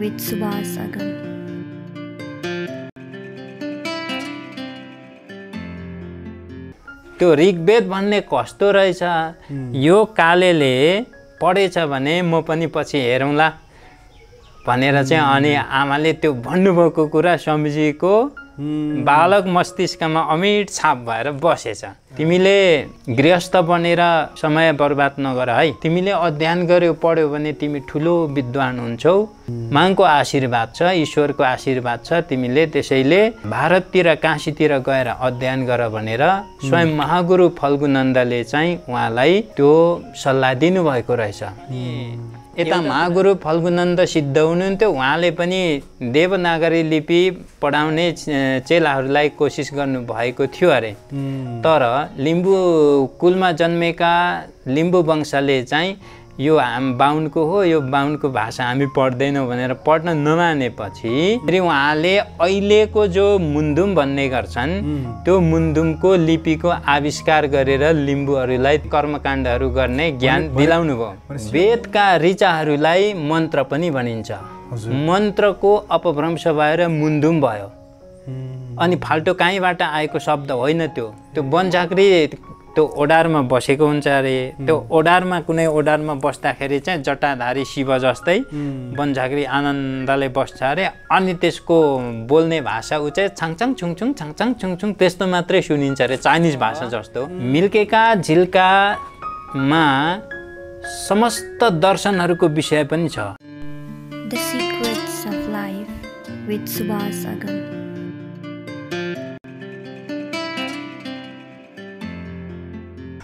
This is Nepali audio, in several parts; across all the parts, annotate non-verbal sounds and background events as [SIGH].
with Subhas Agam. त्यो ऋग्वेद भन्ने कस्तो रहेछ यो कालेले पढेछ भने म पनि पछि हेरौँला भनेर चाहिँ अनि आमाले त्यो भन्नुभएको कुरा स्वामीजीको बालक मस्तिष्कमा अमिट छाप भएर बसेछ तिमीले गृहस्थ बनेर समय बर्बाद नगर है तिमीले अध्ययन गर्यो पढ्यो भने तिमी ठुलो विद्वान हुन्छौ माङको आशीर्वाद छ ईश्वरको आशीर्वाद छ तिमीले त्यसैले भारततिर काशीतिर गएर अध्ययन गर भनेर स्वयं महागुरु फल्गुनन्दले चाहिँ उहाँलाई त्यो सल्लाह दिनुभएको रहेछ यता महागुरु फल्गुनन्द सिद्ध हुनुहुन्थ्यो उहाँले पनि देवनागरी लिपि पढाउने चेलाहरूलाई कोसिस गर्नुभएको थियो अरे तर लिम्बू कुलमा जन्मेका लिम्बू वंशले चाहिँ यो हाम बाहुनको हो यो बाहुनको भाषा हामी पढ्दैनौँ भनेर पढ्न नमानेपछि फेरि उहाँले अहिलेको जो मुन्दुम भन्ने गर्छन् त्यो मुन्दुमको लिपिको आविष्कार गरेर लिम्बूहरूलाई कर्मकाण्डहरू गर्ने ज्ञान दिलाउनु भयो वेदका रिचाहरूलाई मन्त्र पनि भनिन्छ मन्त्रको अपभ्रंश भएर मुन्दुम भयो अनि फाल्टो कहीँबाट आएको शब्द होइन त्यो त्यो वनझाँक्री त्यो ओडारमा बसेको हुन्छ अरे त्यो ओडारमा कुनै ओडारमा बस्दाखेरि चाहिँ जटाधारी शिव जस्तै वनझाग्री आनन्दले बस्छ अरे अनि त्यसको बोल्ने भाषा ऊ चाहिँ छाङछाङ छुङछुङ छाङछाङ छुङछुङ त्यस्तो मात्रै सुनिन्छ अरे चाइनिज भाषा जस्तो मिल्केका झिल्कामा समस्त दर्शनहरूको विषय पनि छ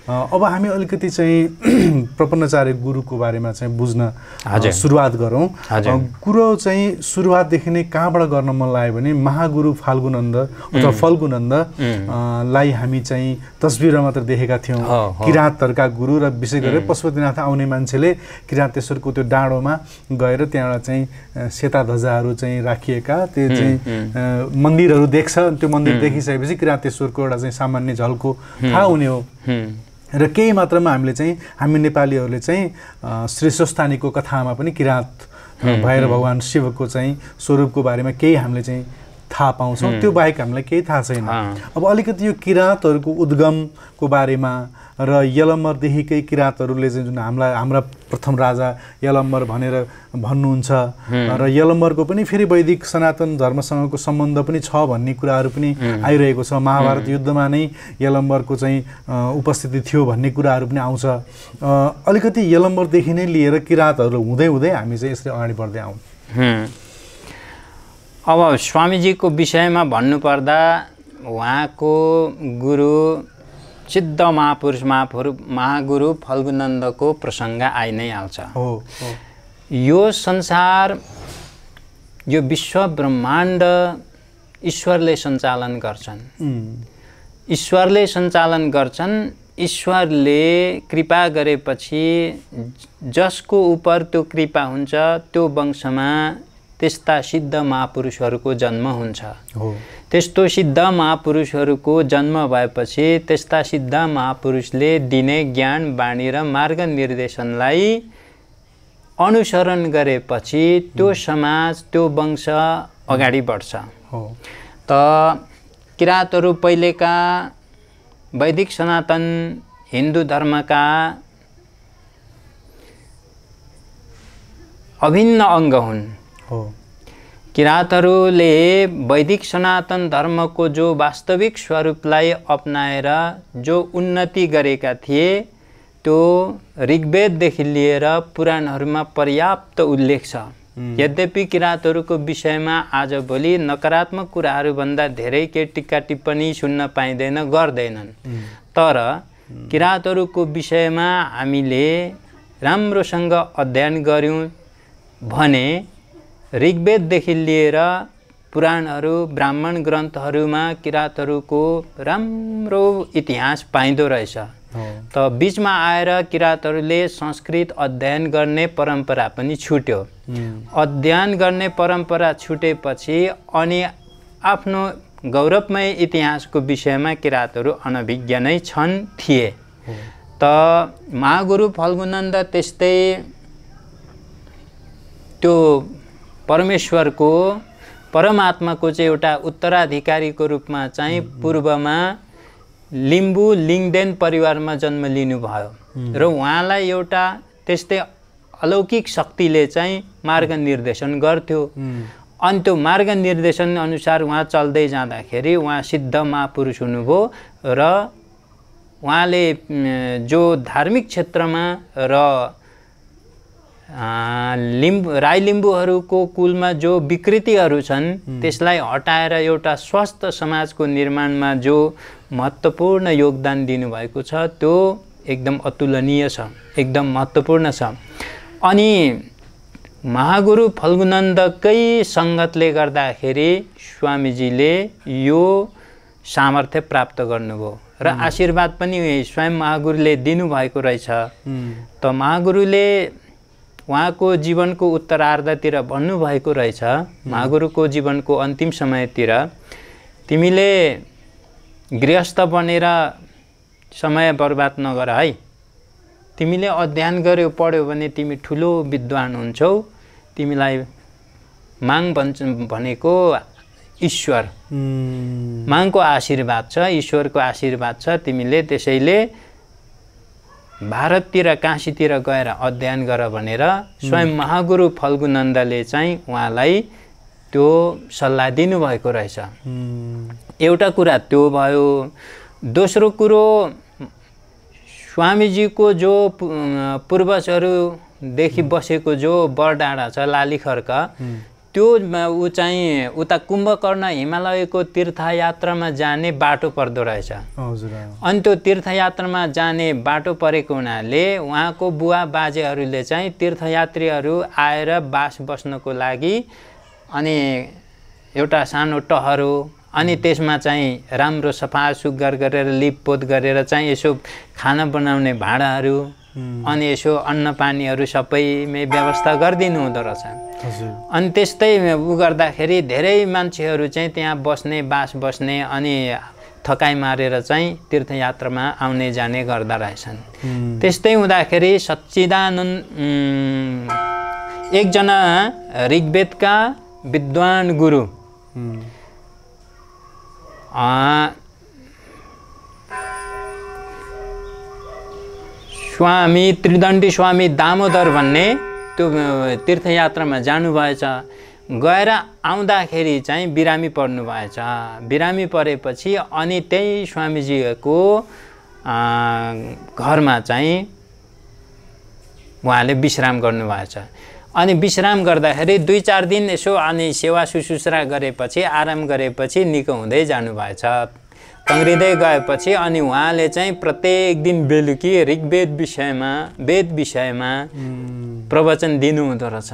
अब हामी अलिकति चाहिँ [CLEARS THROAT] प्रपन्नचार्य गुरुको बारेमा चाहिँ बुझ्न सुरुवात गरौँ कुरो चाहिँ सुरुवातदेखि नै कहाँबाट गर्न मन लाग्यो भने महागुरु फाल्गुनन्द अथवा फल्गुनन्द लाई हामी चाहिँ तस्बिरमा मात्र देखेका थियौँ किराँतहरूका गुरु र विशेष गरेर पशुपतिनाथ आउने मान्छेले किराँतेश्वरको त्यो डाँडोमा गएर त्यहाँबाट चाहिँ सेता ध्वजाहरू चाहिँ राखिएका त्यो चाहिँ मन्दिरहरू देख्छ त्यो मन्दिर देखिसकेपछि किराँतेश्वरको एउटा चाहिँ सामान्य झल्को थाहा हुने हो र केही मात्रामा हामीले चाहिँ हामी नेपालीहरूले चाहिँ श्री कथामा पनि किराँत भएर भगवान् शिवको चाहिँ स्वरूपको बारेमा केही हामीले चाहिँ थाहा पाउँछौँ त्यो बाहेक हामीलाई केही थाहा छैन अब अलिकति यो किराँतहरूको उद्गमको बारेमा र यलम्बरदेखिकै किराँतहरूले चाहिँ जुन हामीलाई हाम्रा प्रथम राजा यलम्बर भनेर भन्नुहुन्छ र यलम्बरको पनि फेरि वैदिक सनातन धर्मसँगको सम्बन्ध पनि छ भन्ने कुराहरू पनि आइरहेको छ महाभारत युद्धमा नै यलम्बरको चाहिँ उपस्थिति थियो भन्ने कुराहरू पनि आउँछ अलिकति यलम्बरदेखि नै लिएर किराँतहरू हुँदै हुँदै हामी चाहिँ यसरी अगाडि बढ्दै आउँ अब स्वामीजीको विषयमा भन्नुपर्दा उहाँको गुरु सिद्ध महापुरुष महापुरु महागुरु फल्गुनन्दको प्रसङ्ग आइ नै हाल्छ हो यो संसार यो विश्व ब्रह्माण्ड ईश्वरले सञ्चालन गर्छन् ईश्वरले सञ्चालन गर्छन् ईश्वरले कृपा गरेपछि जसको उप त्यो कृपा हुन्छ त्यो वंशमा त्यस्ता सिद्ध महापुरुषहरूको जन्म हुन्छ त्यस्तो सिद्ध महापुरुषहरूको जन्म भएपछि त्यस्ता सिद्ध महापुरुषले दिने ज्ञान बाणी र मार्ग निर्देशनलाई अनुसरण गरेपछि त्यो समाज त्यो वंश अगाडि बढ्छ त किराँतहरू पहिलेका वैदिक सनातन हिन्दू धर्मका अभिन्न अङ्ग हुन् हो किराँतहरूले वैदिक सनातन धर्मको जो वास्तविक स्वरूपलाई अप्नाएर जो उन्नति गरेका थिए त्यो ऋग्वेददेखि लिएर पुराणहरूमा पर्याप्त उल्लेख छ यद्यपि किराँतहरूको विषयमा आजभोलि नकारात्मक कुराहरूभन्दा धेरै के टिक्का टिप्पणी सुन्न पाइँदैन गर्दैनन् तर किराँतहरूको विषयमा हामीले राम्रोसँग अध्ययन गऱ्यौँ भने ऋग्वेददेखि लिएर पुराणहरू ब्राह्मण ग्रन्थहरूमा किराँतहरूको राम्रो इतिहास पाइँदो रहेछ त बिचमा आएर किराँतहरूले संस्कृत अध्ययन गर्ने परम्परा पनि छुट्यो अध्ययन गर्ने परम्परा छुटेपछि अनि आफ्नो गौरवमय इतिहासको विषयमा किराँतहरू अनभिज्ञ नै छन् थिए त महागुरु फल्गुनन्द त्यस्तै त्यो परमेश्वरको परमात्माको चाहिँ एउटा उत्तराधिकारीको रूपमा चाहिँ पूर्वमा लिम्बु लिङ्गदेन परिवारमा जन्म लिनुभयो र उहाँलाई एउटा त्यस्तै अलौकिक शक्तिले चाहिँ मार्ग निर्देशन गर्थ्यो अनि त्यो मार्ग निर्देशन अनुसार उहाँ चल्दै जाँदाखेरि उहाँ सिद्ध महापुरुष हुनुभयो र उहाँले जो धार्मिक क्षेत्रमा र लिम्बु राई लिम्बूहरूको कुलमा जो विकृतिहरू छन् त्यसलाई हटाएर एउटा स्वस्थ समाजको निर्माणमा जो महत्त्वपूर्ण योगदान दिनुभएको छ त्यो एकदम अतुलनीय छ एकदम महत्त्वपूर्ण छ अनि महागुरु फल्गुनन्दकै सङ्गतले गर्दाखेरि स्वामीजीले यो सामर्थ्य प्राप्त गर्नुभयो र आशीर्वाद पनि स्वयं महागुरुले दिनुभएको रहेछ त महागुरुले उहाँको जीवनको उत्तरार्धतिर भन्नुभएको रहेछ महागुरुको जीवनको अन्तिम समयतिर तिमीले गृहस्थ बनेर समय बर्बाद नगर है तिमीले अध्ययन गर्यो पढ्यो भने तिमी ठुलो विद्वान हुन्छौ तिमीलाई माग भन्छ भनेको ईश्वर मागको आशीर्वाद छ ईश्वरको आशीर्वाद छ तिमीले त्यसैले भारततिर काशीतिर गएर अध्ययन गर भनेर स्वयं महागुरु फल्गुनन्दले चाहिँ उहाँलाई त्यो सल्लाह दिनुभएको रहेछ एउटा कुरा त्यो भयो दोस्रो कुरो स्वामीजीको जो पूर्वजहरूदेखि बसेको जो बरडाँडा छ लालीखर्क त्यो ऊ चाहिँ उता कुम्भकर्ण हिमालयको तीर्थयात्रामा जाने बाटो पर्दो रहेछ अनि त्यो तीर्थयात्रामा जाने बाटो परेको हुनाले उहाँको बुवा बाजेहरूले चाहिँ तीर्थयात्रीहरू आएर बास बस्नको लागि अनि एउटा सानो टहरो अनि त्यसमा चाहिँ राम्रो सफा सुग्घर गरेर लिपपोत गरेर चाहिँ यसो खाना बनाउने भाँडाहरू अनि यसो अन्न अन्नपानीहरू सबैमै व्यवस्था गरिदिनु हुँदो रहेछ अनि त्यस्तै उ गर्दाखेरि धेरै मान्छेहरू चाहिँ त्यहाँ बस्ने बाँस बस्ने अनि थकाइ मारेर चाहिँ तीर्थयात्रामा आउने जाने गर्दा रहेछन् त्यस्तै हुँदाखेरि सच्चिदानन्द एकजना ऋग्वेदका विद्वान गुरु स्वामी त्रिदण्डी स्वामी दामोदर भन्ने त्यो तीर्थयात्रामा जानुभएछ गएर आउँदाखेरि चाहिँ बिरामी भएछ बिरामी परेपछि अनि त्यही स्वामीजीको घरमा चाहिँ उहाँले विश्राम गर्नुभएछ अनि विश्राम गर्दाखेरि दुई चार दिन यसो अनि सेवा सुश्रुषा गरेपछि आराम गरेपछि निको हुँदै जानुभएछ तङ्ग्रिँदै गएपछि अनि उहाँले चाहिँ प्रत्येक दिन बेलुकी ऋग्वेद विषयमा वेद विषयमा प्रवचन दिनुहुँदो रहेछ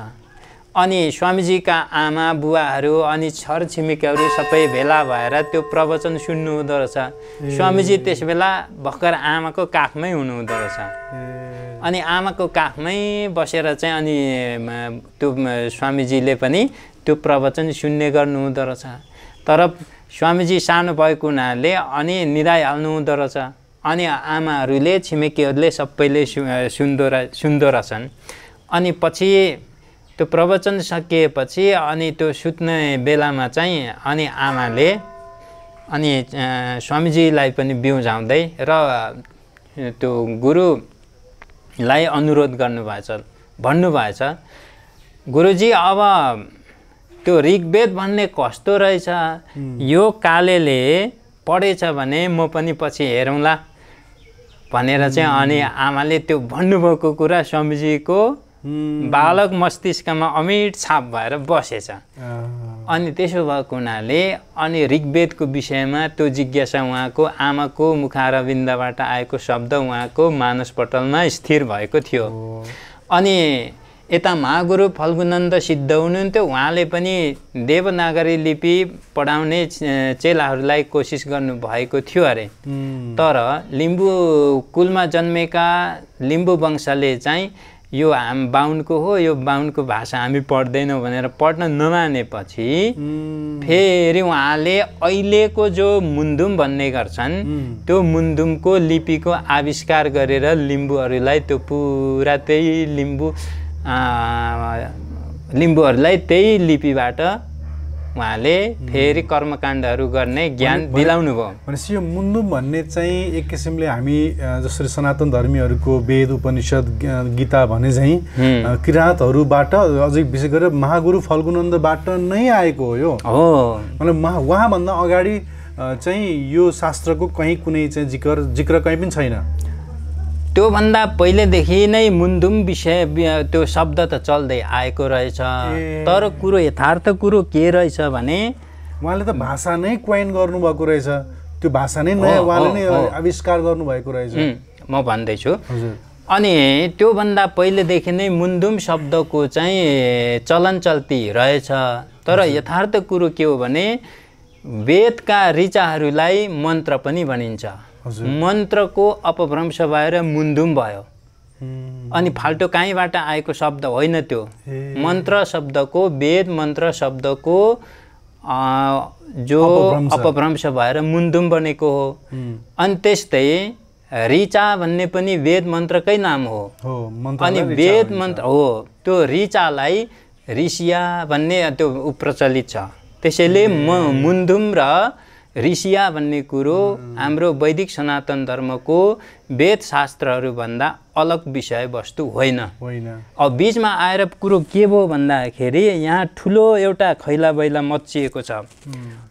अनि स्वामीजीका आमा बुवाहरू अनि छरछिमेकीहरू सबै भेला भएर त्यो प्रवचन सुन्नुहुँदो रहेछ स्वामीजी त्यसबेला भर्खर आमाको काखमै हुनुहुँदो रहेछ अनि आमाको काखमै बसेर चाहिँ अनि त्यो स्वामीजीले पनि त्यो प्रवचन सुन्ने गर्नुहुँदो रहेछ तर स्वामीजी सानो भएको हुनाले अनि निधाइ हाल्नु हुँदो रहेछ अनि आमाहरूले छिमेकीहरूले सबैले सु सुन्दो सुन्दो रहेछन् अनि पछि त्यो प्रवचन सकिएपछि अनि त्यो सुत्ने बेलामा चाहिँ अनि आमाले अनि स्वामीजीलाई पनि बिउजाउँदै र त्यो गुरुलाई अनुरोध गर्नुभएछ भन्नुभएछ गुरुजी अब त्यो ऋग्वेद भन्ने कस्तो रहेछ यो कालेले पढेछ भने म पनि पछि हेरौँला भनेर चाहिँ अनि आमाले त्यो भन्नुभएको कुरा स्वामीजीको बालक मस्तिष्कमा अमिट छाप भएर बसेछ अनि त्यसो भएको हुनाले अनि ऋग्वेदको विषयमा त्यो जिज्ञासा उहाँको आमाको मुखारविन्दबाट आएको शब्द उहाँको मानसपटलमा स्थिर भएको थियो अनि यता महागुरु फल्गुनन्द सिद्ध हुनुहुन्थ्यो उहाँले पनि देवनागरी लिपि पढाउने चेलाहरूलाई कोसिस गर्नुभएको थियो अरे तर लिम्बू कुलमा जन्मेका लिम्बू वंशले चाहिँ यो हाम बाहुनको हो यो बाहुनको भाषा हामी पढ्दैनौँ भनेर पढ्न नमानेपछि फेरि उहाँले अहिलेको जो मुन्दुम भन्ने गर्छन् त्यो मुन्दुमको लिपिको आविष्कार गरेर लिम्बूहरूलाई त्यो पुरा त्यही लिम्बू लिम्बूहरूलाई त्यही लिपिबाट उहाँले फेरि कर्मकाण्डहरू गर्ने ज्ञान दिलाउनु भयो भनेपछि यो मुन्दुम भन्ने चाहिँ एक किसिमले हामी जसरी सनातन धर्मीहरूको वेद उपनिषद गीता भने चाहिँ किराँतहरूबाट अझै विशेष गरेर महागुरु फल्गुनन्दबाट नै आएको हो यो हो मतलब महा उहाँभन्दा अगाडि चाहिँ यो शास्त्रको कहीँ कुनै चाहिँ जिकर जिक्र कहीँ पनि छैन त्योभन्दा पहिलेदेखि नै मुन्दुम विषय त्यो शब्द त चल्दै आएको रहेछ तर कुरो यथार्थ कुरो के रहेछ भने उहाँले त भाषा नै क्वाइन गर्नुभएको रहेछ त्यो भाषा नै नयाँ उहाँले नै आविष्कार गर्नुभएको रहेछ म भन्दैछु अनि त्योभन्दा पहिलेदेखि नै मुन्दुम शब्दको चाहिँ चलन चल्ती रहेछ तर यथार्थ कुरो के हो भने वेदका रिचाहरूलाई मन्त्र पनि भनिन्छ मन्त्रको अपभ्रंश भएर मुन्धुम भयो अनि फाल्टो काहीँबाट आएको शब्द होइन त्यो मन्त्र शब्दको वेद मन्त्र शब्दको जो अपभ्रंश भएर मुन्धुम बनेको हो अनि त्यस्तै रिचा भन्ने पनि वेद मन्त्रकै नाम हो अनि वेद मन्त्र हो त्यो रिचालाई ऋषिया भन्ने त्यो प्रचलित छ त्यसैले म मुन्दुम र ऋषिया भन्ने कुरो हाम्रो वैदिक सनातन धर्मको वेदशास्त्रहरूभन्दा अलग विषयवस्तु होइन होइन अब बिचमा आएर कुरो के भयो भन्दाखेरि यहाँ ठुलो एउटा खैला बैला मचिएको छ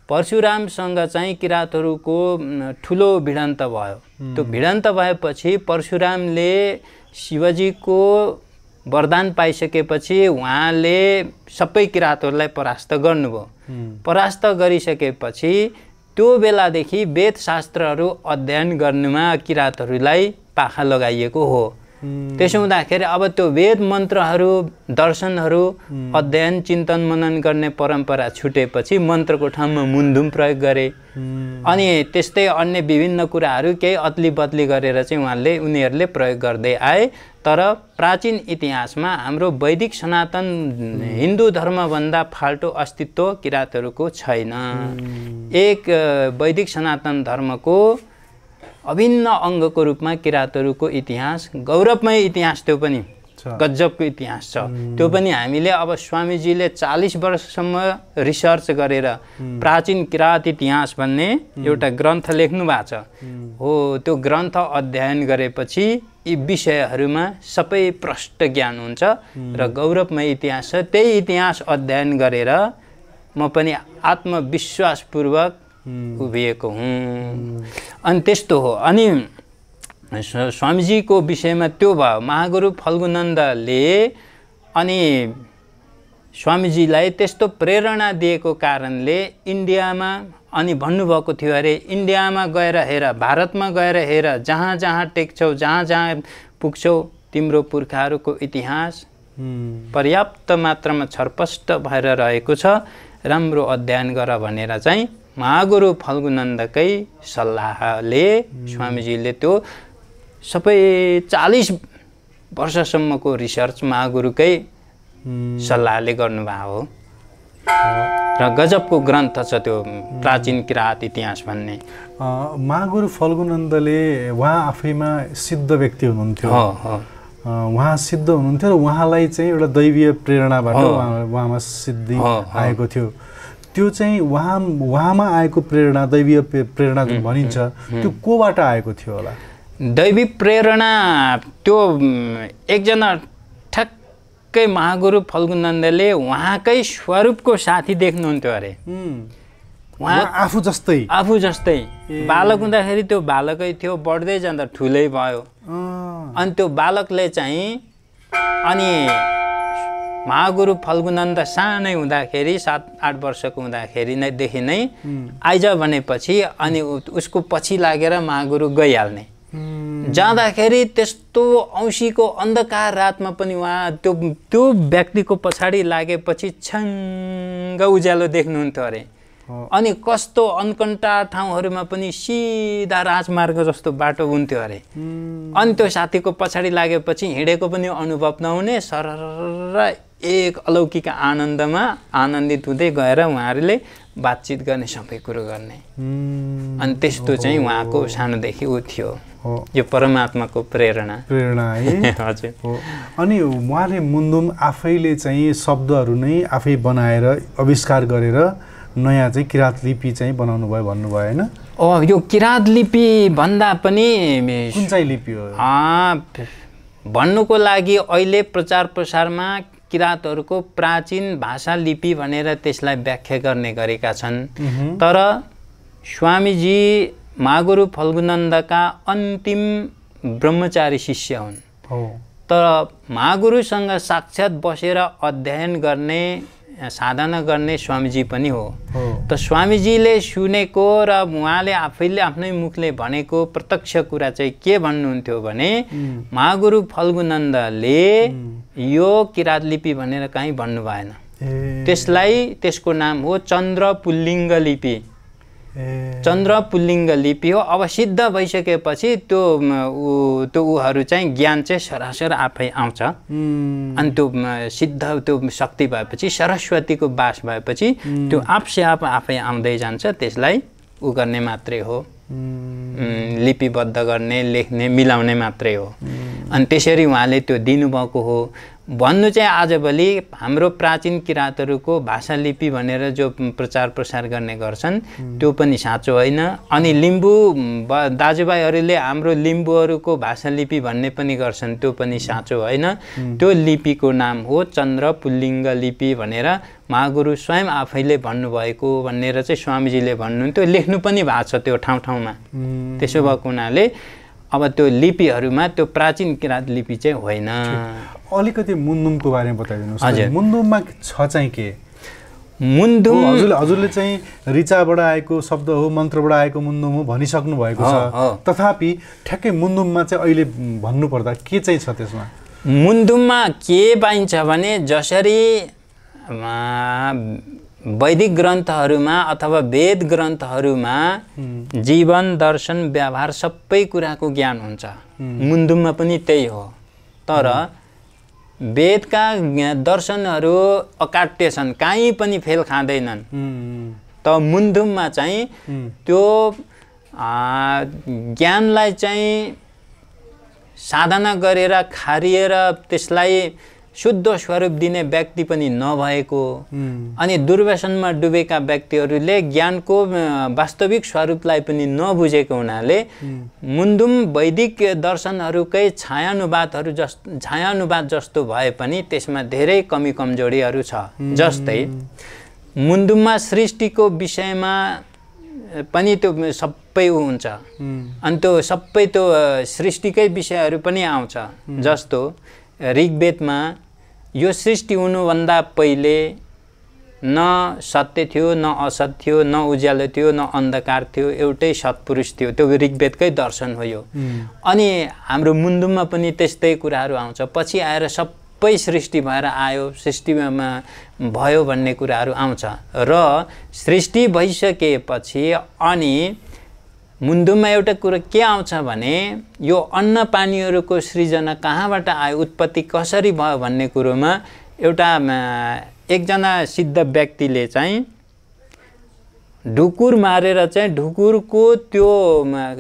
परशुरामसँग चाहिँ किराँतहरूको ठुलो भिडन्त भयो त्यो भिडन्त भएपछि परशुरामले शिवजीको वरदान पाइसकेपछि उहाँले सबै किराँतहरूलाई परास्त गर्नुभयो परास्त गरिसकेपछि त्यो बेलादेखि वेदशास्त्रहरू अध्ययन गर्नुमा किराँतहरूलाई पाखा लगाइएको हो त्यसो हुँदाखेरि अब त्यो वेद मन्त्रहरू दर्शनहरू अध्ययन चिन्तन मनन गर्ने परम्परा छुटेपछि मन्त्रको ठाउँमा मुन्धुम प्रयोग गरे अनि त्यस्तै अन्य विभिन्न कुराहरू केही अदली बदली गरेर चाहिँ उहाँले उनीहरूले प्रयोग गर्दै आए तर प्राचीन इतिहासमा हाम्रो वैदिक सनातन हिन्दू धर्मभन्दा फाल्टो अस्तित्व किराँतहरूको छैन एक वैदिक सनातन धर्मको अभिन्न अङ्गको रूपमा किराँतहरूको इतिहास गौरवमय इतिहास त्यो पनि गजबको इतिहास छ त्यो पनि हामीले अब स्वामीजीले चालिस वर्षसम्म रिसर्च गरेर प्राचीन किराँत इतिहास भन्ने एउटा ग्रन्थ लेख्नु भएको छ हो त्यो ग्रन्थ अध्ययन गरेपछि यी विषयहरूमा सबै प्रष्ट ज्ञान हुन्छ र गौरवमय इतिहास छ त्यही इतिहास अध्ययन गरेर म पनि आत्मविश्वासपूर्वक उभिएको हुँ अनि त्यस्तो हो अनि स्वामीजीको विषयमा त्यो भयो महागुरु फल्गुनन्दले अनि स्वामीजीलाई त्यस्तो प्रेरणा दिएको कारणले इन्डियामा अनि भन्नुभएको थियो अरे इन्डियामा गएर हेर भारतमा गएर हेर जहाँ जहाँ टेक्छौ जहाँ जहाँ पुग्छौ तिम्रो पुर्खाहरूको इतिहास पर्याप्त मात्रामा छरपष्ट भएर रहेको छ राम्रो अध्ययन गर भनेर चाहिँ महागुरु फल्गुनन्दकै सल्लाहले स्वामीजीले त्यो सबै चालिस वर्षसम्मको रिसर्च महागुरुकै सल्लाहले गर्नुभएको हो र गजबको ग्रन्थ छ त्यो प्राचीन किराँत इतिहास भन्ने महागुरु फल्गुनन्दले उहाँ आफैमा सिद्ध व्यक्ति हुनुहुन्थ्यो उहाँ सिद्ध हुनुहुन्थ्यो र उहाँलाई चाहिँ एउटा दैवीय प्रेरणाबाट उहाँमा सिद्धि आएको थियो त्यो चाहिँ उहाँ उहाँमा आएको प्रेरणा दैवीय प्रेरणा जुन भनिन्छ त्यो कोबाट आएको थियो होला दैवी प्रेरणा त्यो एकजना ठ्याक्कै महागुरु फल्गुनन्दले उहाँकै स्वरूपको साथी देख्नुहुन्थ्यो अरे उहाँ आफू जस्तै आफू जस्तै बालक हुँदाखेरि त्यो बालकै थियो बढ्दै जाँदा ठुलै भयो अनि त्यो बालकले चाहिँ अनि महागुरु फल्गुनन्द सानै हुँदाखेरि सात आठ वर्षको हुँदाखेरि नैदेखि नै आइज भनेपछि अनि उसको पछि लागेर महागुरु गइहाल्ने जाँदाखेरि त्यस्तो औँसीको अन्धकार रातमा पनि उहाँ त्यो त्यो व्यक्तिको पछाडि लागेपछि छङ्ग उज्यालो देख्नुहुन्थ्यो अरे अनि कस्तो अन्कन्टा ठाउँहरूमा पनि सिधा राजमार्ग जस्तो बाटो हुन्थ्यो अरे अनि त्यो साथीको पछाडि लागेपछि हिँडेको पनि अनुभव नहुने सर एक अलौकिक आनन्दमा आनन्दित हुँदै गएर उहाँहरूले बातचित गर्ने सबै कुरो गर्ने अनि त्यस्तो चाहिँ उहाँको सानोदेखि ऊ थियो यो परमात्माको प्रेरणा प्रेरणा है [LAUGHS] हजुर अनि उहाँले मुन्दुम आफैले चाहिँ शब्दहरू नै आफै बनाएर आविष्कार गरेर नयाँ चाहिँ किराँत लिपि चाहिँ बनाउनु भयो भन्नुभयो होइन यो किराँत लिपि भन्दा पनि कुन चाहिँ लिपि हो भन्नुको लागि अहिले प्रचार प्रसारमा किराँतहरूको प्राचीन भाषा लिपि भनेर त्यसलाई व्याख्या गर्ने गरेका छन् तर स्वामीजी मागुरु फल्गुनन्दका अन्तिम ब्रह्मचारी शिष्य हुन् तर मागुरुसँग साक्षात बसेर अध्ययन गर्ने साधना गर्ने स्वामीजी पनि हो त स्वामीजीले सुनेको र उहाँले आफैले आफ्नै मुखले भनेको प्रत्यक्ष कुरा चाहिँ के भन्नुहुन्थ्यो भने महागुरु फल्गुनन्दले यो लिपि भनेर काहीँ भन्नु भएन त्यसलाई त्यसको नाम हो चन्द्र पुल्लिङ्ग लिपि चन्द्र पुल्लिङ्ग लिपि हो अब सिद्ध भइसकेपछि त्यो त्यो ऊहरू चाहिँ ज्ञान चाहिँ सरासर आफै आउँछ अनि त्यो सिद्ध त्यो शक्ति भएपछि सरस्वतीको बास भएपछि त्यो आफसे आप आफै आउँदै जान्छ त्यसलाई ऊ गर्ने मात्रै हो लिपिबद्ध गर्ने लेख्ने मिलाउने मात्रै हो अनि त्यसरी उहाँले त्यो दिनुभएको हो भन्नु चाहिँ आजभोलि हाम्रो प्राचीन किराँतहरूको भाषा लिपि भनेर जो प्रचार प्रसार गर्ने गर्छन् त्यो पनि साँचो होइन अनि लिम्बू दाजुभाइहरूले हाम्रो लिम्बूहरूको लिपि भन्ने पनि गर्छन् त्यो पनि साँचो होइन त्यो लिपिको नाम हो चन्द्र पुल्लिङ्ग लिपि भनेर महागुरु स्वयं आफैले भन्नुभएको भनेर चाहिँ स्वामीजीले भन्नुहुन्थ्यो लेख्नु पनि भएको छ त्यो ठाउँ ठाउँमा त्यसो भएको हुनाले अब त्यो लिपिहरूमा त्यो प्राचीन किराँत लिपि चाहिँ होइन अलिकति मुन्दुमको बारेमा बताइदिनुहोस् हजुर मुन्दुममा छ चाहिँ के मुन्दुम हजुरले हजुरले चाहिँ रिचाबाट आएको शब्द हो मन्त्रबाट आएको मुन्दुम हो भनिसक्नु भएको छ तथापि ठ्याक्कै मुन्दुममा चाहिँ अहिले भन्नुपर्दा के चाहिँ छ त्यसमा मुन्दुममा के पाइन्छ भने जसरी वैदिक ग्रन्थहरूमा अथवा वेद ग्रन्थहरूमा जीवन दर्शन व्यवहार सबै कुराको ज्ञान हुन्छ मुन्दुममा पनि त्यही हो तर वेदका दर्शनहरू अकाट्य छन् काहीँ पनि फेल खाँदैनन् त मुन्दुममा चाहिँ त्यो ज्ञानलाई चाहिँ साधना गरेर खारिएर त्यसलाई शुद्ध स्वरूप दिने व्यक्ति पनि नभएको अनि दुर्व्यसनमा डुबेका व्यक्तिहरूले ज्ञानको वास्तविक स्वरूपलाई पनि नबुझेको हुनाले मुन्दुम वैदिक दर्शनहरूकै छायानुवादहरू जस छायानुवाद जस्तो भए पनि त्यसमा धेरै कमी कमजोरीहरू छ जस्तै मुन्दुममा सृष्टिको विषयमा पनि त्यो सबै ऊ हुन्छ अनि त्यो सबै त्यो सृष्टिकै विषयहरू पनि आउँछ जस्तो ऋग्वेदमा यो सृष्टि हुनुभन्दा पहिले न सत्य थियो न असत थियो न उज्यालो थियो न अन्धकार थियो एउटै सत्पुरुष थियो त्यो ऋग्वेदकै दर्शन हो यो अनि हाम्रो मुन्दुममा पनि त्यस्तै कुराहरू आउँछ पछि आएर सबै सृष्टि भएर आयो सृष्टिमा भयो भन्ने कुराहरू आउँछ र सृष्टि भइसकेपछि अनि मुन्दुममा एउटा कुरो के आउँछ भने यो अन्न पानीहरूको सृजना कहाँबाट आयो उत्पत्ति कसरी भयो भन्ने कुरोमा एउटा एकजना सिद्ध व्यक्तिले चाहिँ ढुकुर मारेर चाहिँ ढुकुरको त्यो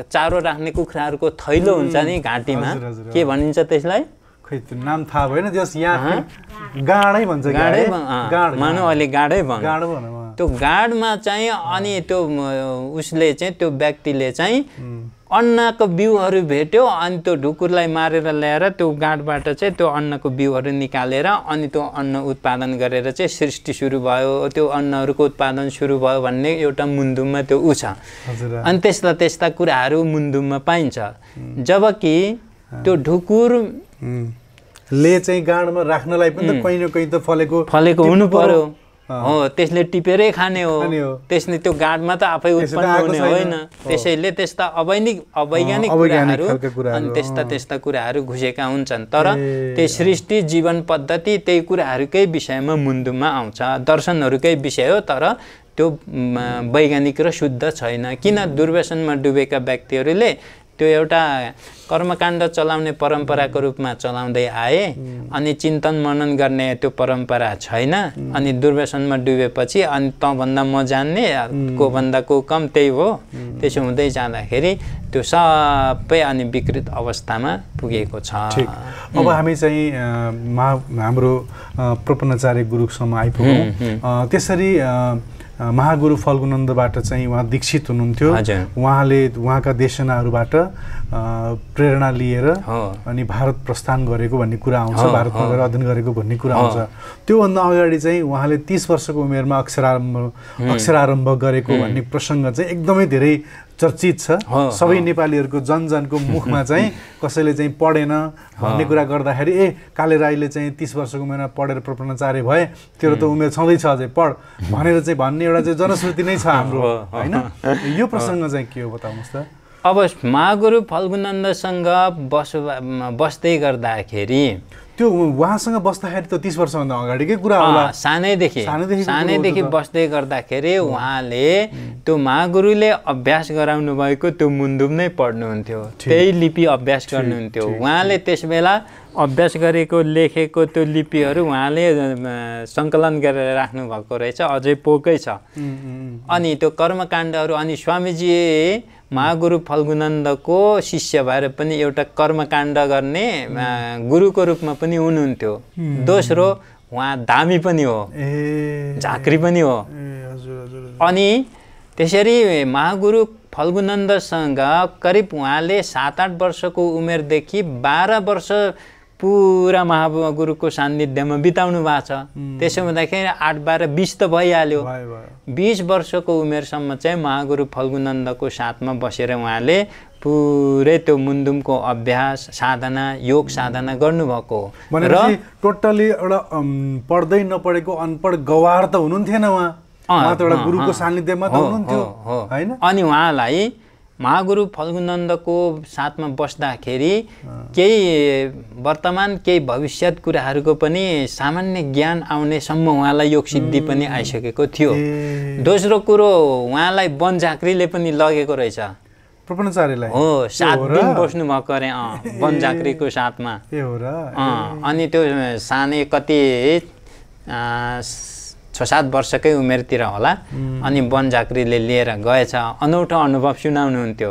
चारो राख्ने कुखुराहरूको थैलो हुन्छ नि घाँटीमा के भनिन्छ त्यसलाई खै त्यो नाम थाहा भएन जस यहाँ गाडै भन्छ गाड मानौ अहिले गाडै भन्छ गाड भन त्यो गाडमा चाहिँ अनि त्यो उसले चाहिँ त्यो व्यक्तिले चाहिँ अन्नको बिउहरू भेट्यो अनि त्यो ढुकुरलाई मारेर ल्याएर त्यो गाँठबाट चाहिँ त्यो अन्नको बिउहरू निकालेर अनि त्यो अन्न उत्पादन गरेर चाहिँ सृष्टि सुरु भयो त्यो अन्नहरूको उत्पादन सुरु भयो भन्ने एउटा मुन्दुममा त्यो ऊ छ अनि त्यस्ता त्यस्ता कुराहरू मुन्दुममा पाइन्छ जबकि त्यो ढुकुर ले चाहिँ गाँडमा राख्नलाई पनि त कहीँ न कहीँ त फलेको फलेको हुनु पर्यो हो त्यसले टिपेरै खाने हो त्यसले त्यो गाडमा त आफै उत्पन्न हुने होइन त्यसैले त्यस्ता अवैनिक अवैज्ञानिक कुराहरू अनि त्यस्ता त्यस्ता कुराहरू घुसेका हुन्छन् तर त्यो सृष्टि जीवन पद्धति त्यही कुराहरूकै विषयमा मुन्दुमा आउँछ दर्शनहरूकै विषय हो तर त्यो वैज्ञानिक र शुद्ध छैन किन दुर्व्यसनमा डुबेका व्यक्तिहरूले त्यो एउटा कर्मकाण्ड चलाउने परम्पराको रूपमा चलाउँदै आए अनि चिन्तन मनन गर्ने त्यो परम्परा छैन अनि दुर्व्यसनमा डुबेपछि अनि तँभन्दा म जान्ने को भन्दा को कम त्यही हो त्यसो हुँदै जाँदाखेरि त्यो सबै अनि विकृत अवस्थामा पुगेको छ अब हामी चाहिँ हाम्रो प्रपन्नचार्य गुरुसम्म आइपुग्यौँ त्यसरी महागुरु फल्गुनन्दबाट चाहिँ उहाँ दीक्षित हुनुहुन्थ्यो उहाँले उहाँका देशनाहरूबाट प्रेरणा लिएर अनि भारत प्रस्थान गरेको भन्ने कुरा आउँछ भारतमा गएर अध्ययन गरेको भन्ने कुरा आउँछ त्योभन्दा अगाडि चाहिँ उहाँले तिस वर्षको उमेरमा अक्षरारम्भ अक्षरारम्भ गरेको भन्ने प्रसङ्ग चाहिँ एकदमै धेरै चर्चित छ सबै नेपालीहरूको जनजनको मुखमा चाहिँ [LAUGHS] कसैले चाहिँ पढेन भन्ने कुरा गर्दाखेरि ए काले राईले चाहिँ तिस वर्षको उमेरमा पढेर प्रपन्नाचार्य भए तेरो त उमेर छँदैछ अझै पढ भनेर चाहिँ भन्ने एउटा चाहिँ जनश्रुति नै छ [LAUGHS] हाम्रो होइन यो प्रसङ्ग चाहिँ के हो बताउनुहोस् त अब महागुरु फल्गुनन्दसँग बसो बस्दै गर्दाखेरि त्यो उहाँसँग बस्दाखेरि त तिस वर्षभन्दा अगाडिकै कुरा होला सानैदेखि सानैदेखि बस्दै गर्दाखेरि उहाँले त्यो महागुरुले अभ्यास गराउनु भएको त्यो मुन्दुम नै पढ्नुहुन्थ्यो त्यही लिपि अभ्यास गर्नुहुन्थ्यो उहाँले त्यस बेला अभ्यास गरेको लेखेको त्यो लिपिहरू उहाँले सङ्कलन गरेर राख्नुभएको रहेछ अझै पोकै छ अनि त्यो कर्मकाण्डहरू अनि स्वामीजी महागुरु फल्गुनन्दको शिष्य भएर पनि एउटा कर्मकाण्ड गर्ने गुरुको रूपमा पनि हुनुहुन्थ्यो दोस्रो उहाँ धामी पनि हो झाँक्री पनि हो अनि त्यसरी महागुरु फल्गुनन्दसँग करिब उहाँले सात आठ वर्षको उमेरदेखि बाह्र वर्ष पुरा महा गुरुको सान्निध्यमा बिताउनु भएको छ त्यसो हुँदाखेरि आठ बाह्र बिस त भइहाल्यो बिस वर्षको उमेरसम्म चाहिँ महागुरु फल्गुनन्दको साथमा बसेर उहाँले पुरै त्यो मुन्दुमको अभ्यास साधना योग साधना गर्नुभएको हो र टोटली एउटा पढ्दै नपढेको अनपढ गवार त हुनुहुन्थेन उहाँ गुरुको सान्निध्यमा अनि उहाँलाई महागुरु फल्गुनन्दको साथमा बस्दाखेरि केही वर्तमान केही भविष्यत कुराहरूको पनि सामान्य ज्ञान आउनेसम्म उहाँलाई योग सिद्धि पनि आइसकेको थियो दोस्रो कुरो उहाँलाई वन झाँक्रीले पनि लगेको रहेछ हो सात दिन बस्नु भएको अरे अँ वन झाँक्रीको साथमा अँ अनि त्यो सानै कति छ सात वर्षकै उमेरतिर होला अनि वन झाँक्रीले लिएर गएछ अनौठो अनुभव सुनाउनुहुन्थ्यो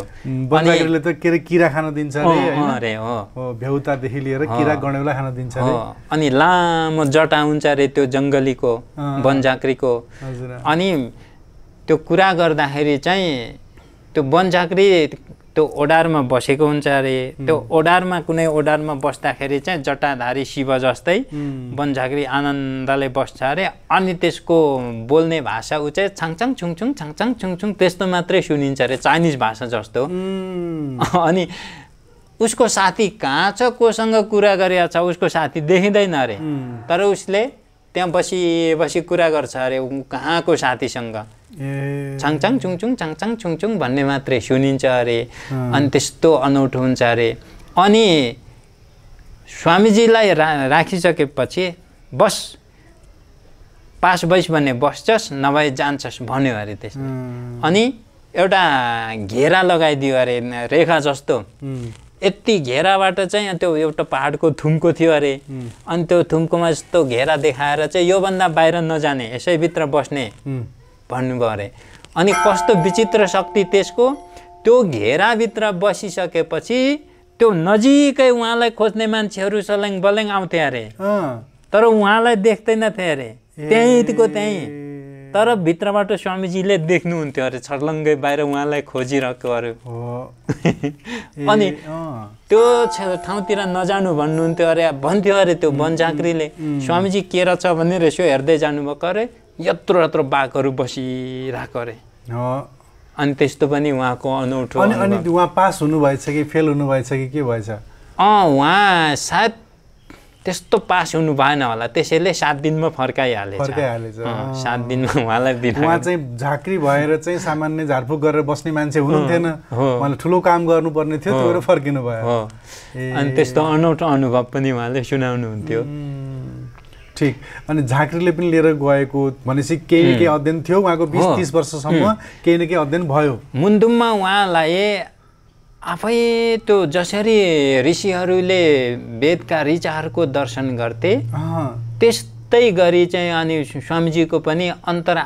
त के किरा खान दिन्छ अरे हो भ्याउतादेखि लिएर किरा गणेउला खान दिन्छ हो अनि लामो जटा हुन्छ अरे त्यो जङ्गलीको वन झाँक्रीको अनि त्यो कुरा गर्दाखेरि चाहिँ त्यो वन झाँक्री त्यो ओडारमा बसेको हुन्छ अरे त्यो ओडारमा कुनै ओडारमा बस्दाखेरि चाहिँ जटाधारी शिव जस्तै वनझाग्री आनन्दले बस्छ अरे अनि त्यसको बोल्ने भाषा ऊ चाहिँ छाङछाङ छुङछुङ छाङछाङ छुङछुङ त्यस्तो मात्रै सुनिन्छ अरे चाइनिज भाषा जस्तो [LAUGHS] अनि उसको साथी कहाँ छ कोसँग कुरा गरेछ छ उसको साथी देखिँदैन अरे तर उसले त्यहाँ बसी बसी कुरा गर्छ अरे कहाँको साथीसँग छाङछाङ छुङछुङ छाङछाङ छुङछुङ भन्ने मात्रै सुनिन्छ अरे अनि त्यस्तो अनौठो हुन्छ अरे अनि स्वामीजीलाई रा राखिसकेपछि बस पास भइस् भने बस्छस् नभए जान्छस् भन्यो अरे त्यसले अनि एउटा घेरा लगाइदियो अरे रेखा जस्तो यति घेराबाट चाहिँ त्यो एउटा पहाडको थुम्को थियो अरे अनि त्यो थुम्कोमा जस्तो घेरा देखाएर चाहिँ योभन्दा बाहिर नजाने यसैभित्र बस्ने भन्नुभयो अरे अनि कस्तो विचित्र शक्ति त्यसको त्यो घेराभित्र बसिसकेपछि त्यो नजिकै उहाँलाई खोज्ने मान्छेहरू सल्याङ बल्याङ आउँथे अरे तर उहाँलाई देख्दैनथे अरे त्यहीँको त्यहीँ तर भित्रबाट स्वामीजीले देख्नुहुन्थ्यो अरे छर्लङ्गै बाहिर उहाँलाई खोजिरहेको अरे [LAUGHS] अनि त्यो ठाउँतिर नजानु भन्नुहुन्थ्यो अरे भन्थ्यो अरे त्यो वनझाँक्रीले स्वामीजी के रहेछ भने रहेछ हेर्दै जानुभएको अरे यत्रो यत्रो बाघहरू बसिरहेको अरे अनि त्यस्तो पनि उहाँको अनौठो अनि उहाँ पास हुनुभएछ कि फेल हुनुभएछ कि के भएछ अँ उहाँ सायद त्यस्तो पास हुनु भएन होला त्यसैले सात दिनमा फर्काइहाले फर्काइहालेछ सात दिनमा उहाँलाई दिनु उहाँ चाहिँ झाँक्री भएर चाहिँ सामान्य झारफुक गरेर बस्ने मान्छे हुनुहुन्थेन उहाँले ठुलो काम गर्नुपर्ने थियो त्यो फर्किनु भयो अनि त्यस्तो अनौठो अनुभव पनि उहाँले सुनाउनु सुनाउनुहुन्थ्यो ठिक अनि झाँक्रीले पनि लिएर गएको भनेपछि केही न केही अध्ययन थियो उहाँको बिस तिस वर्षसम्म केही न केही अध्ययन भयो मुन्दुममा उहाँलाई आफै त्यो जसरी ऋषिहरूले वेदका रिचाहरूको दर्शन गर्थे त्यस्तै गरी चाहिँ अनि स्वामीजीको पनि अन्तर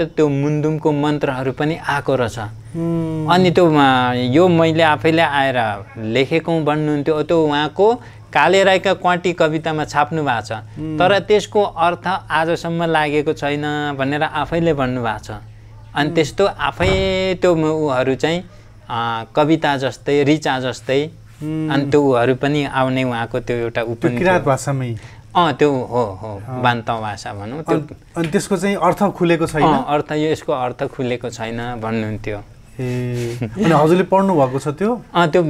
त्यो मुन्दुमको मन्त्रहरू पनि आएको रहेछ अनि त्यो यो मैले आफैले आएर लेखेको भन्नुहुन्थ्यो त्यो उहाँको काले राईका क्वाटी कवितामा छाप्नु भएको छ तर त्यसको अर्थ आजसम्म लागेको छैन भनेर आफैले भन्नुभएको छ अनि त्यस्तो आफै त्यो उहरू चाहिँ कविता जस्तै रिचा जस्तै अनि त्योहरू पनि आउने उहाँको त्यो एउटा उपन्यास भाषामै अँ त्यो हो हो बान्त भाषा भनौँ त्यो अनि त्यसको चाहिँ अर्थ खुलेको छैन अर्थ यो यसको अर्थ खुलेको छैन भन्नुहुन्थ्यो ए हजुरले पढ्नु भएको छ त्यो अँ त्यो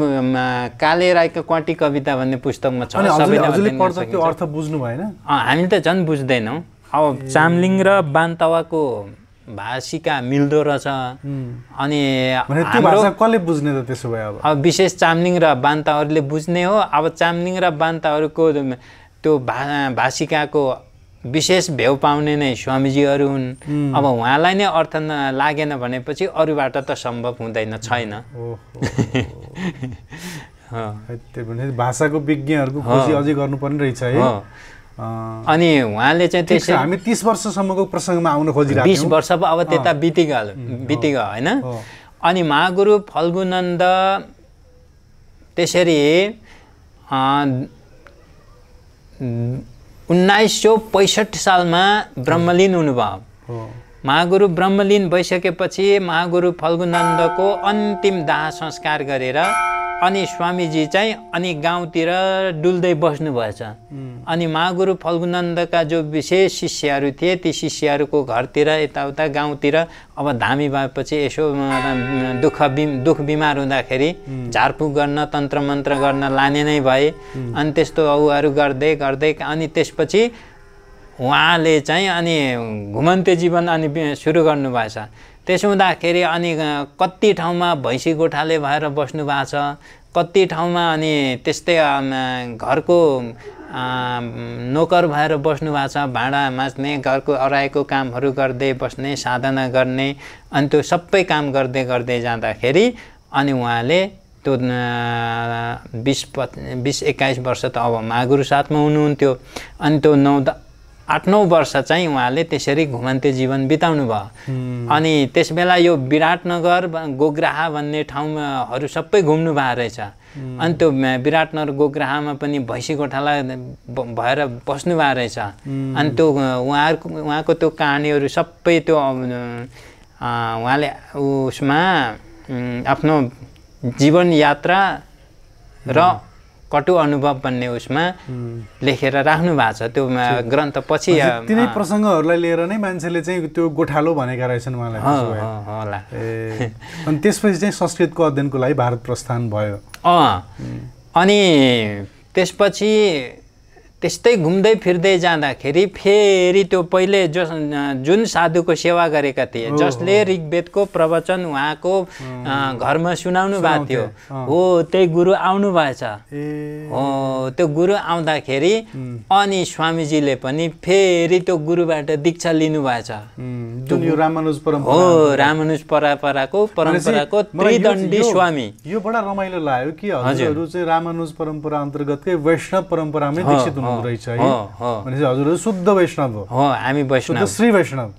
काले राईको क्वाटी कविता भन्ने पुस्तकमा छ अर्थ बुझ्नु भएन हामी त झन् बुझ्दैनौँ अब चामलिङ र बान्तवाको भाषिका मिल्दो रहेछ अनि कसले बुझ्ने त त्यसो भए अब विशेष चाम्लिङ र बान्ताहरूले बुझ्ने हो अब चाम्लिङ र बान्ताहरूको त्यो भा भाषिकाको विशेष भेउ पाउने नै स्वामीजीहरू हुन् अब उहाँलाई नै अर्थ न लागेन भनेपछि अरूबाट त सम्भव हुँदैन छैन [LAUGHS] भाषाको विज्ञहरूको खोजी अझै गर्नुपर्ने रहेछ है अनि उहाँले चाहिँ त्यसै हामी तिस वर्षसम्मको प्रसङ्गमा आउन खोजिरहेको बिस वर्ष पो अब त्यता बितिगयो बितिग होइन अनि महागुरु फल्गुनन्द त्यसरी उन्नाइस सौ पैँसठी सालमा ब्रह्मलिन हुनुभयो महागुरु ब्रह्मलिन भइसकेपछि महागुरु फल्गुनन्दको अन्तिम दाह संस्कार गरेर अनि स्वामीजी चाहिँ अनि गाउँतिर डुल्दै बस्नुभएछ अनि महागुरु फल्गुनन्दका जो विशेष शिष्यहरू थिए ती शिष्यहरूको घरतिर यताउता गाउँतिर अब धामी भएपछि यसो दुःख बिम दुःख बिमार हुँदाखेरि झारफुक गर्न तन्त्र मन्त्र गर्न लाने नै भए अनि त्यस्तो औहरू गर्दै गर्दै अनि त्यसपछि उहाँले चाहिँ अनि घुमन्ते जीवन अनि सुरु गर्नुभएछ त्यसो हुँदाखेरि अनि कति ठाउँमा भैँसी गोठाले भएर बस्नुभएको छ कति ठाउँमा अनि त्यस्तै घरको नोकर भएर बस्नु भएको छ भाँडा माझ्ने घरको अराएको कामहरू गर्दै बस्ने साधना गर्ने अनि त्यो सबै काम गर्दै गर्दै जाँदाखेरि अनि उहाँले त्यो बिस पच बिस एक्काइस वर्ष त अब महागुरु साथमा हुनुहुन्थ्यो अनि त्यो नौ आठ नौ वर्ष चाहिँ उहाँले त्यसरी घुमन्ते जीवन बिताउनु भयो अनि बेला यो विराटनगर गोग्राह भन्ने ठाउँहरू सबै घुम्नु भएको रहेछ अनि त्यो विराटनगर गोग्राहामा पनि भैँसी गोठाला भएर बस्नु भएको रहेछ अनि त्यो उहाँहरूको उहाँको त्यो कहानीहरू सबै त्यो उहाँले उसमा आफ्नो जीवन यात्रा र कटु अनुभव भन्ने उसमा लेखेर राख्नु भएको छ त्यो ग्रन्थ पछि तिनै प्रसङ्गहरूलाई लिएर नै मान्छेले चाहिँ त्यो गोठालो भनेका रहेछन् उहाँलाई होला [LAUGHS] अनि त्यसपछि चाहिँ संस्कृतको अध्ययनको लागि भारत प्रस्थान भयो अँ अनि त्यसपछि त्यस्तै घुम्दै फिर्दै जाँदाखेरि फेरि त्यो पहिले जस जुन साधुको सेवा गरेका थिए जसले ऋग्वेदको प्रवचन उहाँको घरमा सुनाउनु भएको थियो हो त्यही गुरु आउनु भएछ हो त्यो गुरु आउँदाखेरि अनि स्वामीजीले पनि फेरि त्यो गुरुबाट दीक्षा लिनु लिनुभएछ हो रामानुज परम्पराको परम्पराको त्रिदण्डी स्वामी यो बडा रमाइलो लाग्यो कि हजुरहरू चाहिँ रामानुज परम्परा अन्तर्गतकै वैष्णव परम्परामै दीक्षित हुनु रहेछ है भनेपछि शुद्ध वैष्णव हो हामी वैष्णव श्री वैष्णव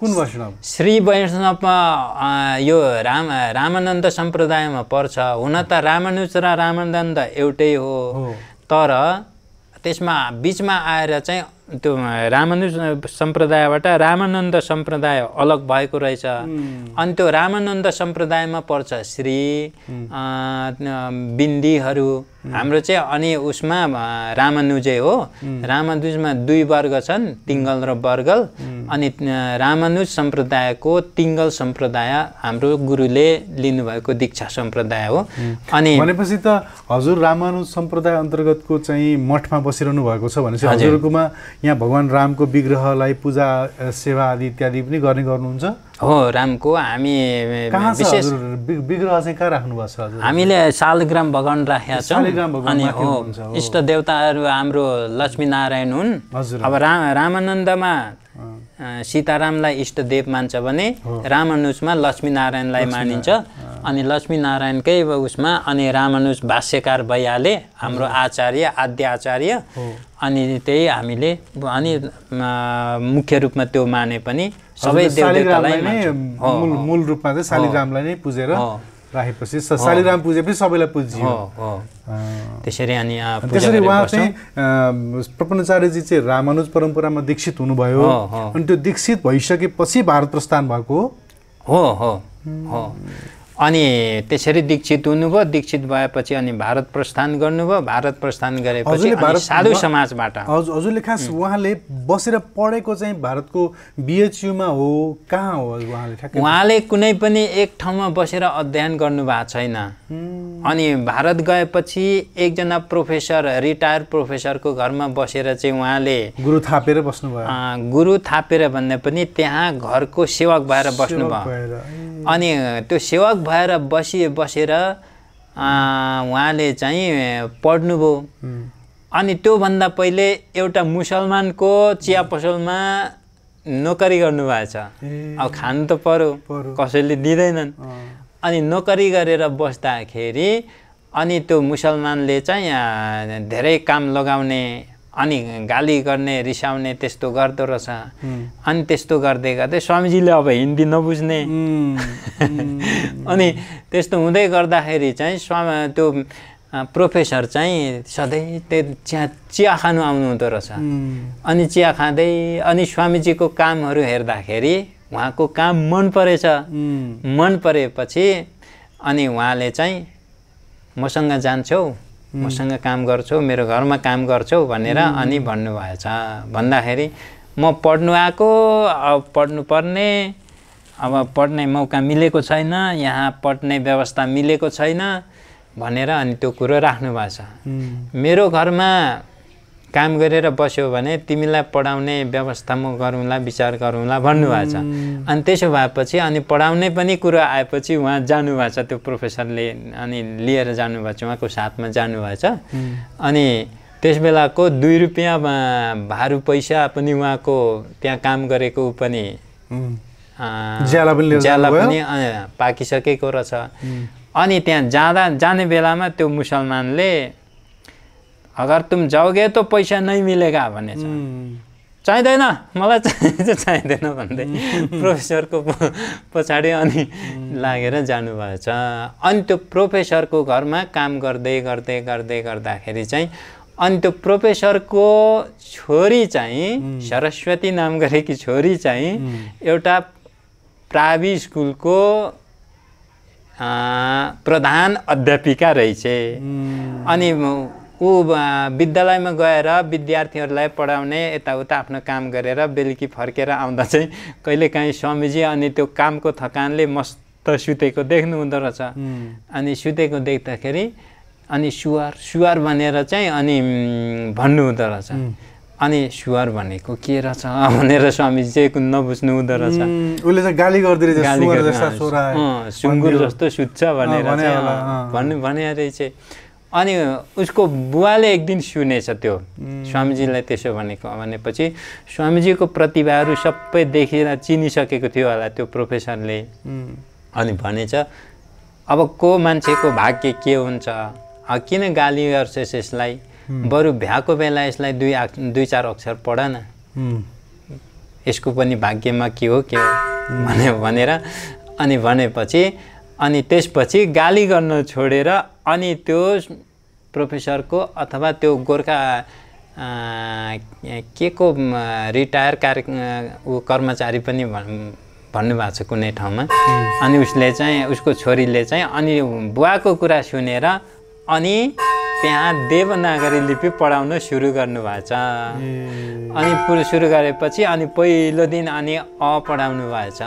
कुन वैष्णव श्री वैष्णवमा यो राम रामानन्द सम्प्रदायमा पर्छ हुन त रामानुज र रामानन्द एउटै हो तर त्यसमा बिचमा आएर चाहिँ त्यो रामानुज सम्प्रदायबाट रामानन्द सम्प्रदाय अलग भएको रहेछ अनि त्यो रामानन्द सम्प्रदायमा पर्छ श्री बिन्दीहरू हाम्रो चाहिँ अनि उसमा रामानुजै हो रामानुजमा दुई वर्ग छन् तिङ्गल र बर्गल अनि रामानुज सम्प्रदायको तिङ्गल सम्प्रदाय हाम्रो गुरुले लिनुभएको दीक्षा सम्प्रदाय हो अनि भनेपछि त हजुर रामानुज सम्प्रदाय अन्तर्गतको चाहिँ मठमा बसिरहनु भएको छ भनेपछि हजुरकोमा यहाँ भगवान् रामको विग्रहलाई पूजा सेवा आदि इत्यादि पनि गर्ने गर्नुहुन्छ हो रामको हामी विशेष विग्रह चाहिँ कहाँ राख्नुभएको छ हामीले शालिग्राम भगवान् राखेका छौँ अनि हो इष्ट देवताहरू हाम्रो लक्ष्मीनारायण हुन् अब रा रामानन्दमा सीतारामलाई इष्टदेव मान्छ भने रामानुजमा लक्ष्मीनारायणलाई मानिन्छ अनि लक्ष्मीनारायणकै उसमा अनि रामानुज भाष्यकार भइहाले हाम्रो आचार्य आद्य आचार्य अनि त्यही हामीले अनि मुख्य रूपमा त्यो माने पनि सबै शालिग्रामलाई नै मूल मूल रूपमा चाहिँ शालिग्रामलाई नै पुजेर राखेपछि शालिराम पुजेपछि सबैलाई पुजियो त्यसरी अनि त्यसरी उहाँ चाहिँ प्रपन्नचार्यजी चाहिँ रामानुज परम्परामा दीक्षित हुनुभयो अनि त्यो दीक्षित भइसकेपछि भारत प्रस्थान भएको हो हो हो अनि त्यसरी दीक्षित हुनुभयो दीक्षित भएपछि अनि भारत प्रस्थान गर्नुभयो भारत प्रस्थान गरेपछि साधु समाजबाट हजुरले खास उहाँले बसेर पढेको चाहिँ भारतको बिएचयुमा हो कहाँ हो उहाँले उहाँले कुनै पनि एक ठाउँमा बसेर अध्ययन गर्नुभएको छैन अनि भारत गएपछि एकजना प्रोफेसर रिटायर प्रोफेसरको घरमा बसेर चाहिँ उहाँले गुरु थापेर बस्नुभयो गुरु थापेर भन्दा पनि त्यहाँ घरको सेवक भएर बस्नुभयो अनि त्यो सेवक भएर बसिए बसेर उहाँले चाहिँ पढ्नुभयो अनि त्योभन्दा पहिले एउटा मुसलमानको चिया पसलमा नोकरी गर्नुभएछ अब खानु त पऱ्यो कसैले दिँदैनन् अनि नोकरी गरेर बस्दाखेरि अनि त्यो मुसलमानले चाहिँ धेरै काम लगाउने अनि गाली गर्ने रिसाउने त्यस्तो गर्दो रहेछ अनि त्यस्तो गर्दै गर्दै स्वामीजीले अब हिन्दी नबुझ्ने [LAUGHS] अनि त्यस्तो हुँदै गर्दाखेरि चाहिँ स्वामी त्यो प्रोफेसर चाहिँ सधैँ त्यो चिया चिया खानु आउनुहुँदो रहेछ अनि चिया खाँदै अनि स्वामीजीको कामहरू हेर्दाखेरि उहाँको काम मन परेछ मन परेपछि अनि उहाँले चाहिँ मसँग जान्छौ मसँग काम गर्छौ मेरो घरमा काम गर्छौ भनेर अनि भन्नुभएछ भन्दाखेरि म पढ्नु आएको अब पढ्नु पर्ने अब पढ्ने मौका मिलेको छैन यहाँ पढ्ने व्यवस्था मिलेको छैन भनेर अनि त्यो कुरो राख्नुभएछ मेरो घरमा काम गरेर बस्यो भने तिमीलाई पढाउने व्यवस्था म गरौँला विचार गरौँला भन्नुभएको छ mm. अनि त्यसो भएपछि अनि पढाउने पनि कुरो आएपछि उहाँ जानुभएको छ त्यो प्रोफेसरले अनि लिएर जानुभएको छ उहाँको साथमा जानुभएछ mm. अनि त्यस बेलाको दुई रुपियाँ भारू पैसा पनि उहाँको त्यहाँ काम गरेको पनि mm. ज्याला पनि ज्याला पनि पाकिसकेको रहेछ अनि त्यहाँ जाँदा जाने बेलामा त्यो मुसलमानले अगर तुम जाओगे तो पैसा नै मिलेगा भने चाहिँदैन मलाई चाहिँ [LAUGHS] चाहिँदैन भन्दै [LAUGHS] प्रोफेसरको पछाडि अनि लागेर जानुभएछ अनि त्यो प्रोफेसरको घरमा काम गर्दै गर्दै गर्दै गर्दाखेरि चाहिँ अनि त्यो प्रोफेसरको छोरी चाहिँ सरस्वती नाम गरेकी छोरी चाहिँ एउटा प्रावि स्कुलको प्रधान अध्यापिका रहेछ अनि ऊ विद्यालयमा गएर विद्यार्थीहरूलाई पढाउने यताउता आफ्नो काम गरेर बेलुकी फर्केर आउँदा चाहिँ कहिलेकाहीँ स्वामीजी अनि त्यो कामको थकानले मस्त सुतेको देख्नु हुँदो रहेछ अनि सुतेको देख्दाखेरि अनि सुवार सुवार भनेर चाहिँ अनि भन्नु हुँदो रहेछ अनि सुवार भनेको के रहेछ [LAUGHS] भनेर स्वामीजी चाहिँ नबुझ्नु हुँदो रहेछ उसले चाहिँ गाली गरिदिरहेछ सुँगुर जस्तो सुत्छ भनेर भन्नु भने चाहिँ अनि उसको बुवाले एक दिन सुनेछ त्यो स्वामीजीलाई त्यसो भनेको भनेपछि स्वामीजीको प्रतिभाहरू सबै देखेर चिनिसकेको थियो होला त्यो प्रोफेसरले अनि भनेछ अब को मान्छेको भाग्य के हुन्छ किन गाली गर्छ यसलाई बरु भ्याएको बेला यसलाई दुई आक् दुई चार अक्षर पढ न यसको पनि भाग्यमा के हो के हो भनेर अनि भनेपछि अनि त्यसपछि गाली गर्न छोडेर अनि त्यो प्रोफेसरको अथवा त्यो गोर्खा के को रिटायर कार्य ऊ कर्मचारी पनि भन्नुभएको छ कुनै ठाउँमा अनि उसले चाहिँ उसको छोरीले चाहिँ अनि बुवाको कुरा सुनेर अनि त्यहाँ देवनागरी लिपि पढाउन सुरु गर्नुभएको छ अनि सुरु गरेपछि अनि पहिलो दिन अनि अ पढाउनु भएछ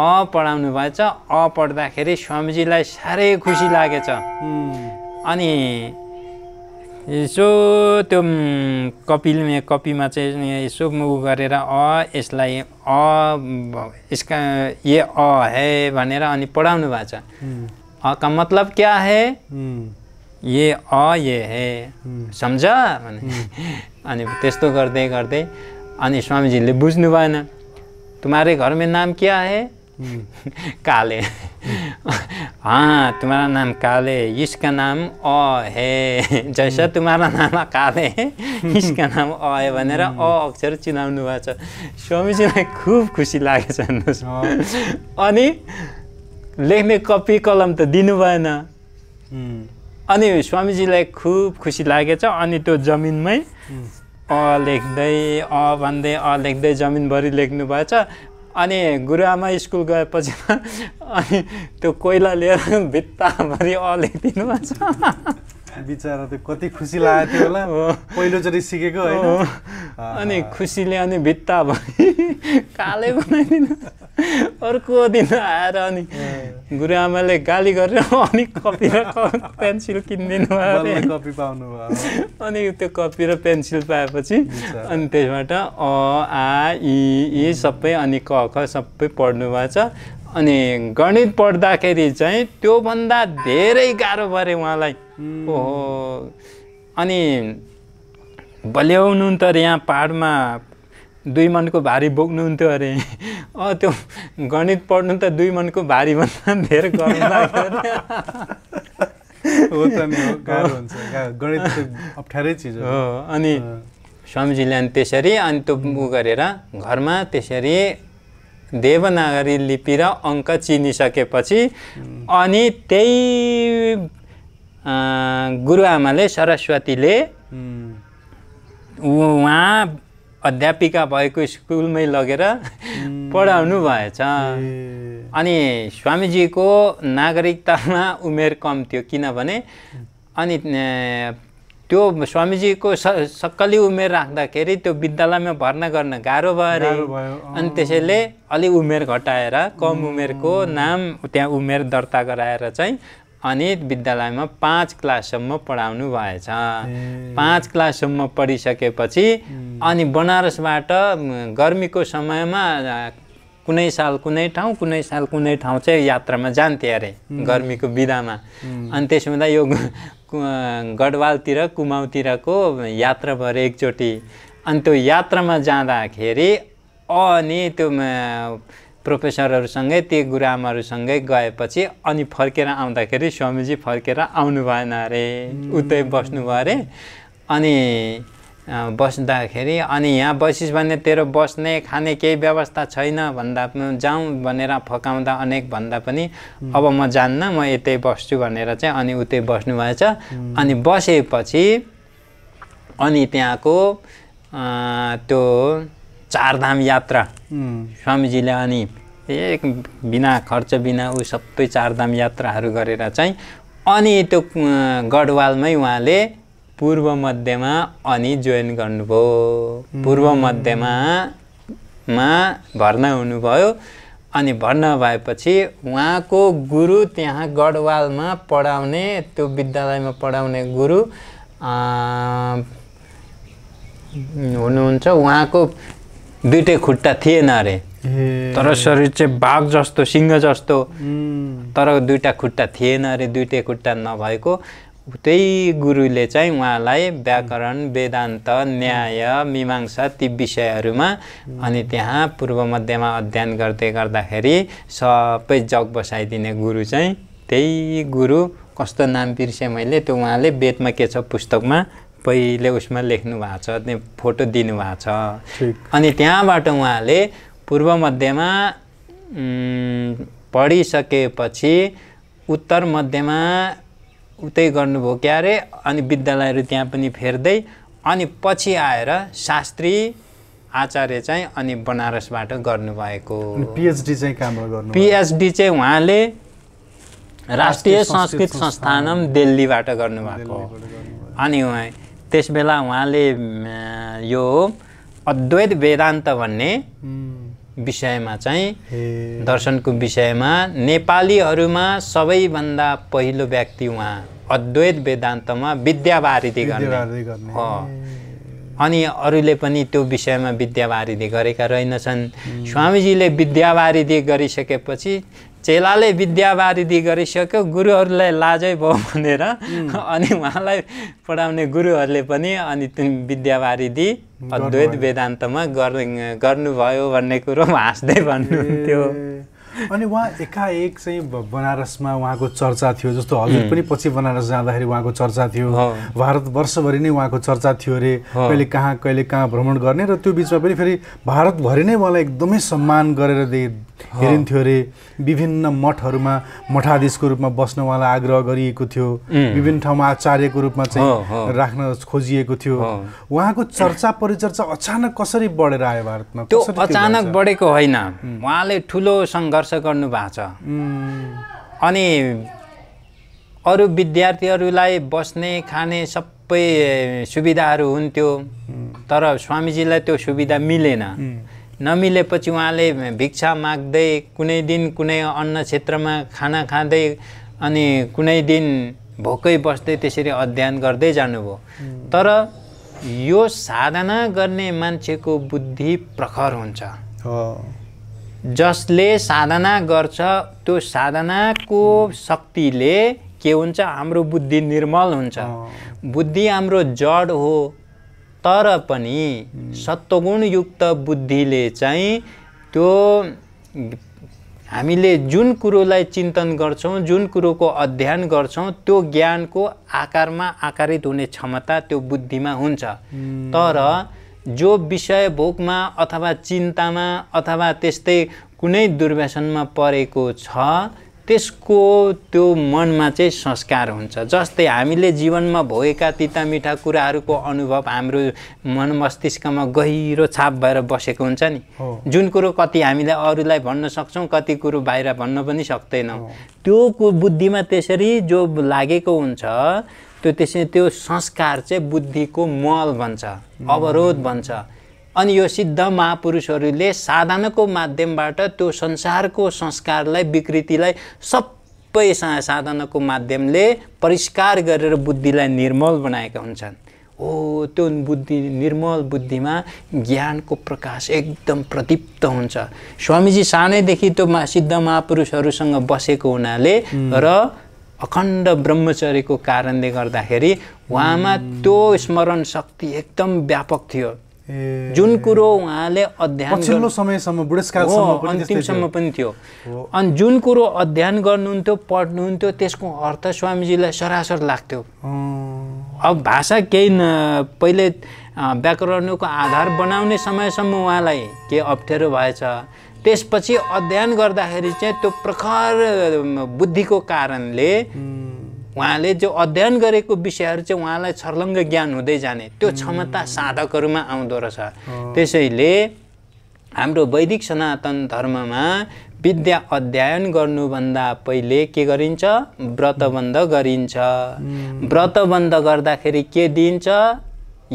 अ पढाउनु भएछ अ पढ्दाखेरि स्वामीजीलाई साह्रै खुसी लागेछ अनि यसो त्यो कपिल कपीमा चाहिँ यसो उ गरेर अ यसलाई अ यसका ए अ है भनेर अनि पढाउनु भएछ छ अका मतलब क्या है ए अ ये है सम्झ भने अनि त्यस्तो गर्दै गर्दै अनि स्वामीजीले बुझ्नु भएन तुम्हारे घरमै नाम क्या है [LAUGHS] काले हाँ तुम्हारा नाम काले इसका नाम अ हे जैसा तुम्हारा नाम काले इसका नाम अ भनेर अ अक्षर चिनाउनु भएको छ स्वामीजीलाई खुब खुसी लागेछ हेर्नुहोस् अनि लेख्ने कपी कलम त दिनु भएन अनि स्वामीजीलाई खुब खुसी लागेछ अनि त्यो जमिनमै अ लेख्दै अ भन्दै अ लेख्दै जमिनभरि लेख्नु भएछ अनि गुरुआमा स्कुल गएपछि अनि त्यो कोइला लिएर भित्ताभरि अलिदिनु बिचरा त्यो कति खुसी लागेको थियो होला पहिलोचोटि सिकेको होइन अनि खुसीले अनि भित्ता भयो कालै बनाइदिनु अर्को दिन आएर अनि गुरुआमाले गाली गरेर [LAUGHS] अनि कपी र पेन्सिल किनिदिनु भयो कपी पाउनु भयो [LAUGHS] अनि त्यो कपी र पेन्सिल पाएपछि अनि त्यसबाट अ आ यी सबै अनि क ख सबै पढ्नुभएको छ अनि गणित पढ्दाखेरि चाहिँ त्योभन्दा धेरै गाह्रो पऱ्यो उहाँलाई ओहो अनि भल्याउनु त यहाँ पाहाडमा दुई मनको भारी बोक्नुहुन्थ्यो अरे अँ त्यो गणित पढ्नु त दुई मनको भारी भन्दा धेरै [LAUGHS] हो अनि स्वामीजीले अनि त्यसरी अनि त्यो उ गरेर घरमा त्यसरी देवनागरी लिपि र अङ्क चिनिसकेपछि अनि त्यही गुरुआमाले सरस्वतीले उहाँ अध्यापिका भएको स्कुलमै लगेर [LAUGHS] पढाउनु भएछ अनि स्वामीजीको नागरिकतामा उमेर कम थियो किनभने अनि त्यो स्वामीजीको स सक्कली उमेर राख्दाखेरि त्यो विद्यालयमा भर्ना गर्न गाह्रो भयो अरे अनि त्यसैले अलि उमेर घटाएर कम उमेरको नाम त्यहाँ उमेर दर्ता गराएर चाहिँ अनि विद्यालयमा पाँच क्लाससम्म पढाउनु भएछ पाँच क्लाससम्म पढिसकेपछि अनि बनारसबाट गर्मीको समयमा कुनै साल कुनै ठाउँ कुनै साल कुनै ठाउँ चाहिँ यात्रामा जान्थे अरे गर्मीको बिदामा अनि त्यसो हुँदा यो गढवालतिर कुमाउतिरको यात्रा भयो एकचोटि अनि त्यो यात्रामा जाँदाखेरि अनि त्यो प्रोफेसरहरूसँगै त्यही गुरुआमाहरूसँगै गएपछि अनि फर्केर आउँदाखेरि स्वामीजी फर्केर आउनु भएन अरे उतै बस्नु बस्नुभयो अरे अनि बस्दाखेरि अनि यहाँ बसिस् भने तेरो बस्ने खाने केही व्यवस्था छैन भन्दा पनि जाउँ भनेर फकाउँदा अनेक भन्दा पनि अब म जान्न म यतै बस्छु भनेर चाहिँ अनि उतै बस्नु भएछ अनि बसेपछि अनि त्यहाँको त्यो चारधाम यात्रा स्वामीजीले अनि एक बिना खर्च बिना ऊ सबै चारधाम यात्राहरू गरेर चाहिँ अनि त्यो गढवालमै उहाँले पूर्व मध्यमा अनि जोइन गर्नुभयो पूर्व मध्यमा मा भर्ना हुनुभयो अनि भर्ना भएपछि उहाँको गुरु त्यहाँ गढवालमा पढाउने त्यो विद्यालयमा पढाउने गुरु हुनुहुन्छ उहाँको दुइटै खुट्टा थिएन अरे तर शरीर चाहिँ बाघ जस्तो सिंह जस्तो तर दुइटा खुट्टा थिएन अरे दुइटै खुट्टा नभएको त्यही गुरुले चाहिँ उहाँलाई व्याकरण वेदान्त न्याय मीमांसा ती विषयहरूमा अनि त्यहाँ पूर्व मध्यमा अध्ययन गर्दै गर्दाखेरि सबै जग बसाइदिने गुरु चाहिँ त्यही गुरु कस्तो नाम बिर्सेँ मैले त्यो उहाँले वेदमा के छ पुस्तकमा पहिले उसमा लेख्नु भएको छ त्यो फोटो दिनुभएको छ अनि त्यहाँबाट उहाँले पूर्व मध्यमा पढिसकेपछि उत्तर मध्यमा उतै गर्नुभयो क्यारे अनि विद्यालयहरू त्यहाँ पनि फेर्दै अनि पछि आएर शास्त्री आचार्य चाहिँ अनि बनारसबाट गर्नुभएको पिएचडी चाहिँ काम गर्नु पिएचडी चाहिँ उहाँले राष्ट्रिय संस्कृत संस्थानम दिल्लीबाट गर्नुभएको अनि उहाँ त्यसबेला उहाँले यो अद्वैत वेदान्त भन्ने विषयमा चाहिँ दर्शनको विषयमा नेपालीहरूमा सबैभन्दा पहिलो व्यक्ति उहाँ अद्वैत वेदान्तमा विद्यावारिधि गर्ने अनि अरूले पनि त्यो विषयमा विद्यावारिधि गरेका रहेनछन् स्वामीजीले विद्यावारिधि गरिसकेपछि चेलाले विद्यावारिधि गरिसक्यो गुरुहरूलाई लाजै भयो भनेर अनि उहाँलाई पढाउने गुरुहरूले पनि अनि विद्यावारिधि अद्वैत वेदान्तमा गर्नुभयो भन्ने कुरो हाँस्दै भन्नुहुन्थ्यो अनि उहाँ एकाएक चाहिँ बनारसमा उहाँको चर्चा थियो जस्तो हजुर पनि पछि बनारस जाँदाखेरि उहाँको चर्चा थियो भारत वर्षभरि नै उहाँको चर्चा थियो अरे कहिले कहाँ कहिले कहाँ भ्रमण गर्ने र त्यो बिचमा पनि फेरि भारतभरि नै उहाँलाई एकदमै सम्मान गरेर हेरिन्थ्यो अरे विभिन्न मठहरूमा मठाधीशको रूपमा बस्न उहाँलाई आग्रह गरिएको थियो विभिन्न ठाउँमा आचार्यको रूपमा चाहिँ राख्न खोजिएको थियो उहाँको चर्चा परिचर्चा अचानक कसरी बढेर आयो भारतमा त्यो अचानक बढेको होइन उहाँले ठुलो सङ्घर्ष गर्नु भएको छ अनि अरू विद्यार्थीहरूलाई बस्ने खाने सबै सुविधाहरू हुन्थ्यो तर स्वामीजीलाई त्यो सुविधा मिलेन नमिलेपछि उहाँले भिक्षा माग्दै कुनै दिन कुनै अन्न क्षेत्रमा खाना खाँदै अनि कुनै दिन भोकै बस्दै त्यसरी अध्ययन गर्दै जानुभयो तर यो साधना गर्ने मान्छेको बुद्धि प्रखर हुन्छ जसले साधना गर्छ त्यो साधनाको शक्तिले के हुन्छ हाम्रो बुद्धि निर्मल हुन्छ बुद्धि हाम्रो जड हो तर पनि सत्वगुणयुक्त बुद्धिले चाहिँ त्यो हामीले जुन कुरोलाई चिन्तन गर्छौँ जुन कुरोको अध्ययन गर्छौँ त्यो ज्ञानको आकारमा आकारित हुने क्षमता त्यो बुद्धिमा हुन्छ तर जो विषय भोकमा अथवा चिन्तामा अथवा त्यस्तै कुनै दुर्व्यसनमा परेको छ त्यसको त्यो मनमा चाहिँ संस्कार हुन्छ जस्तै हामीले जीवनमा भोगेका तितामिठा कुराहरूको अनुभव हाम्रो मन मस्तिष्कमा गहिरो छाप भएर बसेको हुन्छ नि जुन कुरो कति हामीले अरूलाई भन्न सक्छौँ कति कुरो बाहिर भन्न पनि सक्दैनौँ त्यो बुद्धिमा त्यसरी जो लागेको हुन्छ त्यो त्यसै त्यो संस्कार चाहिँ बुद्धिको मल भन्छ अवरोध भन्छ अनि यो सिद्ध महापुरुषहरूले साधनाको माध्यमबाट त्यो संसारको संस्कारलाई विकृतिलाई सबै साधनाको माध्यमले परिष्कार गरेर बुद्धिलाई निर्मल बनाएका हुन्छन् हो त्यो बुद्धि निर्मल बुद्धिमा ज्ञानको प्रकाश एकदम प्रदीप्त हुन्छ स्वामीजी सानैदेखि त्यो मा सिद्ध महापुरुषहरूसँग बसेको हुनाले र अखण्ड ब्रह्मचर्यको कारणले गर्दाखेरि उहाँमा त्यो स्मरण शक्ति एकदम व्यापक थियो जुन कुरो उहाँले अध्ययन पछिल्लो समयसम्म बुढेसकालसम्म अन्तिमसम्म पनि थियो अनि जुन कुरो अध्ययन गर्नुहुन्थ्यो पढ्नुहुन्थ्यो त्यसको अर्थ स्वामीजीलाई सरासर लाग्थ्यो अब भाषा केही पहिले व्याकरणको आधार बनाउने समयसम्म उहाँलाई के अप्ठ्यारो भएछ त्यसपछि अध्ययन गर्दाखेरि चाहिँ त्यो प्रखर बुद्धिको कारणले उहाँले जो अध्ययन गरेको विषयहरू चाहिँ उहाँलाई छर्लङ्ग ज्ञान हुँदै जाने त्यो क्षमता साधकहरूमा आउँदो रहेछ त्यसैले हाम्रो वैदिक सनातन धर्ममा विद्या अध्ययन गर्नुभन्दा पहिले के गरिन्छ व्रतबन्ध गरिन्छ व्रतबन्ध गर्दाखेरि के दिइन्छ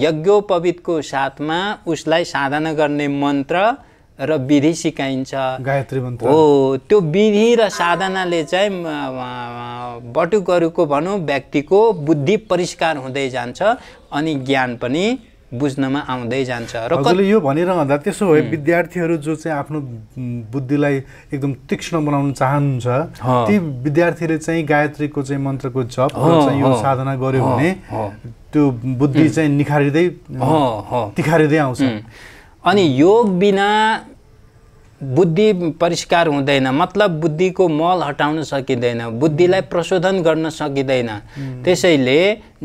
यज्ञोपवितको साथमा उसलाई साधना गर्ने मन्त्र र विधि सिकाइन्छ गायत्री मन्त्र हो त्यो विधि र साधनाले चाहिँ बटुकहरूको भनौँ व्यक्तिको बुद्धि परिष्कार हुँदै जान्छ अनि ज्ञान पनि बुझ्नमा आउँदै जान्छ र कसले यो भनिरहँदा त्यसो भए विद्यार्थीहरू जो चाहिँ आफ्नो बुद्धिलाई एकदम तीक्ष्ण बनाउन चाहनुहुन्छ ती विद्यार्थीले चाहिँ गायत्रीको चाहिँ मन्त्रको जप यो साधना गर्यो भने त्यो बुद्धि चाहिँ निखारिँदै तिखारिँदै आउँछ अनि योग बिना बुद्धि परिष्कार हुँदैन मतलब बुद्धिको मल हटाउन सकिँदैन बुद्धिलाई प्रशोधन गर्न सकिँदैन त्यसैले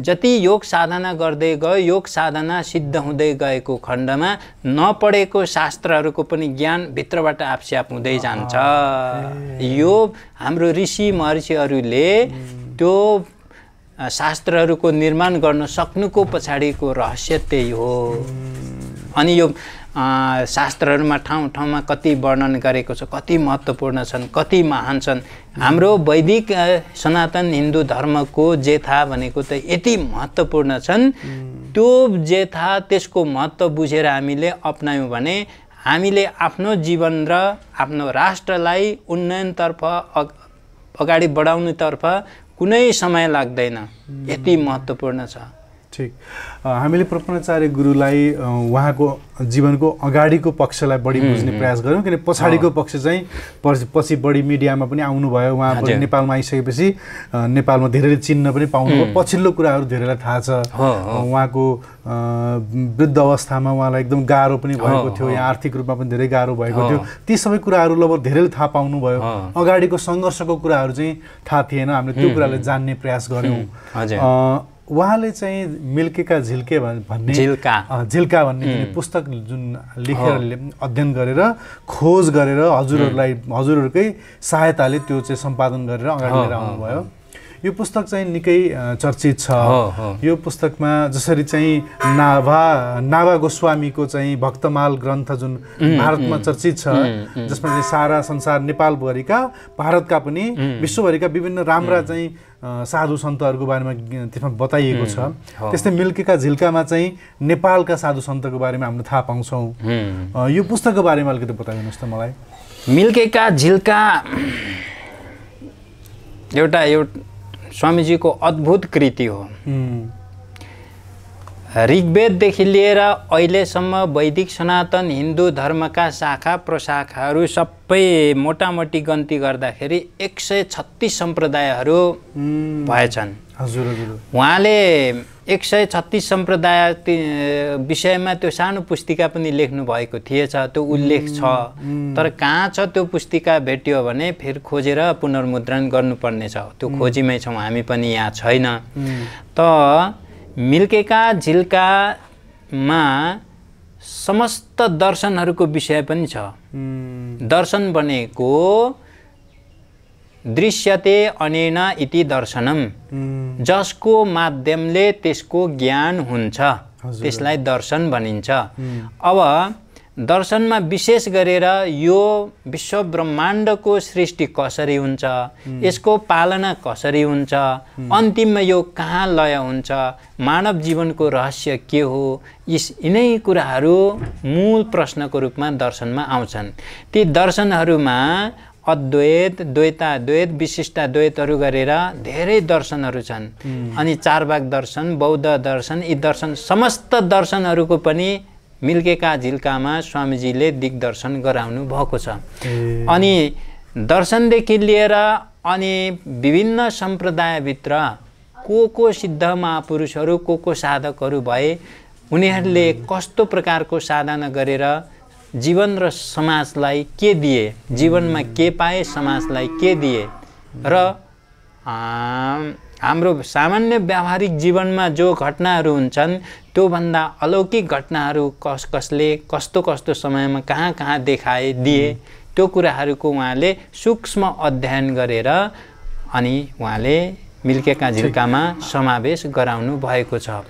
जति योग साधना गर्दै गयो योग साधना सिद्ध हुँदै गएको खण्डमा नपढेको शास्त्रहरूको पनि ज्ञान भित्रबाट आपस्याप हुँदै जान्छ यो हाम्रो ऋषि महर्षिहरूले त्यो शास्त्रहरूको निर्माण गर्न सक्नुको पछाडिको रहस्य त्यही हो अनि यो शास्त्रहरूमा ठाउँ ठाउँमा कति वर्णन गरेको छ कति महत्त्वपूर्ण छन् कति महान छन् हाम्रो वैदिक सनातन हिन्दू धर्मको जेथा भनेको त यति महत्त्वपूर्ण छन् त्यो जेथा त्यसको महत्त्व बुझेर हामीले अप्नायौँ भने हामीले आफ्नो जीवन र आफ्नो राष्ट्रलाई उन्नयनतर्फ अगाडि बढाउनेतर्फ कुनै समय लाग्दैन यति महत्त्वपूर्ण छ ठिक हामीले प्रपन्नाचार्य गुरुलाई उहाँको जीवनको अगाडिको पक्षलाई बढी बुझ्ने प्रयास गऱ्यौँ किनभने पछाडिको पक्ष चाहिँ पछि पछि बढी मिडियामा पनि आउनुभयो उहाँ नेपालमा आइसकेपछि नेपालमा धेरैले चिन्न पनि पाउनुभयो पछिल्लो कुराहरू धेरैलाई थाहा छ उहाँको वृद्ध अवस्थामा उहाँलाई एकदम गाह्रो पनि भएको थियो यहाँ आर्थिक रूपमा पनि धेरै गाह्रो भएको थियो ती सबै कुराहरू लगभग धेरैले थाहा पाउनुभयो अगाडिको सङ्घर्षको कुराहरू चाहिँ थाहा थिएन हामीले त्यो कुरालाई जान्ने प्रयास गऱ्यौँ उहाँले चाहिँ मिल्केका झिल्के भन्ने झिल्का झिल्का भन्ने पुस्तक जुन लेखेर अध्ययन गरेर खोज गरेर हजुरहरूलाई हजुरहरूकै सहायताले त्यो चाहिँ सम्पादन गरेर अगाडि लिएर आउनुभयो यो पुस्तक चाहिँ निकै चर्चित छ यो पुस्तकमा जसरी चाहिँ नाभा नाभा गोस्वामीको चाहिँ भक्तमाल ग्रन्थ जुन भारतमा चर्चित छ जसमा चाहिँ सारा संसार नेपालभरिका भारतका पनि विश्वभरिका विभिन्न राम्रा चाहिँ साधु सन्तहरूको बारेमा त्यसमा बताइएको छ त्यस्तै मिल्केका झिल्कामा चाहिँ नेपालका साधु सन्तको बारेमा हामीले थाहा पाउँछौँ यो पुस्तकको बारेमा अलिकति बताइदिनुहोस् त मलाई मिल्केका झिल्का एउटा एउटा स्वामीजीको अद्भुत कृति हो ऋग्वेददेखि लिएर अहिलेसम्म वैदिक सनातन हिन्दू धर्मका शाखा प्रशाखाहरू सबै मोटामोटी गन्ती गर्दाखेरि एक सय छत्तिस सम्प्रदायहरू भएछन् हजुर हजुर उहाँले एक सय छत्तिस सम्प्रदाय विषयमा त्यो सानो पुस्तिका पनि लेख्नु भएको थिएछ त्यो उल्लेख छ तर कहाँ छ त्यो पुस्तिका भेटियो भने फेरि खोजेर पुनर्मुद्रण गर्नुपर्ने छ त्यो खोजीमै छौँ हामी पनि यहाँ छैन त मिल्केका झिल्कामा समस्त दर्शनहरूको विषय पनि छ दर्शन भनेको दृश्यते अनेन इति दर्शनम जसको माध्यमले त्यसको ज्ञान हुन्छ त्यसलाई दर्शन भनिन्छ अब दर्शनमा विशेष गरेर यो विश्व ब्रह्माण्डको सृष्टि कसरी हुन्छ यसको पालना कसरी हुन्छ अन्तिममा यो कहाँ लय हुन्छ मानव जीवनको रहस्य के हो यस यिनै कुराहरू मूल प्रश्नको रूपमा दर्शनमा आउँछन् ती दर्शनहरूमा अद्वैत द्वैताद्वैत विशिष्टाद्वैतहरू गरेर धेरै दर्शनहरू छन् अनि चारबाग दर्शन बौद्ध दर्शन यी दर्शन समस्त दर्शनहरूको पनि मिल्केका झिल्कामा स्वामीजीले दिग्दर्शन गराउनु भएको छ अनि दर्शनदेखि लिएर अनि विभिन्न सम्प्रदायभित्र को को सिद्ध महापुरुषहरू को को साधकहरू भए उनीहरूले कस्तो प्रकारको साधना गरेर जीवन र समाजलाई के दिए जीवनमा के पाए समाजलाई के दिए र हाम्रो सामान्य व्यावहारिक जीवनमा जो घटनाहरू हुन्छन् त्योभन्दा अलौकिक घटनाहरू कस कसले कस्तो कस्तो समयमा कहाँ कहाँ देखाए दिए त्यो कुराहरूको उहाँले सूक्ष्म अध्ययन गरेर अनि उहाँले मिल्केका झिल्कामा समावेश गराउनु भएको छ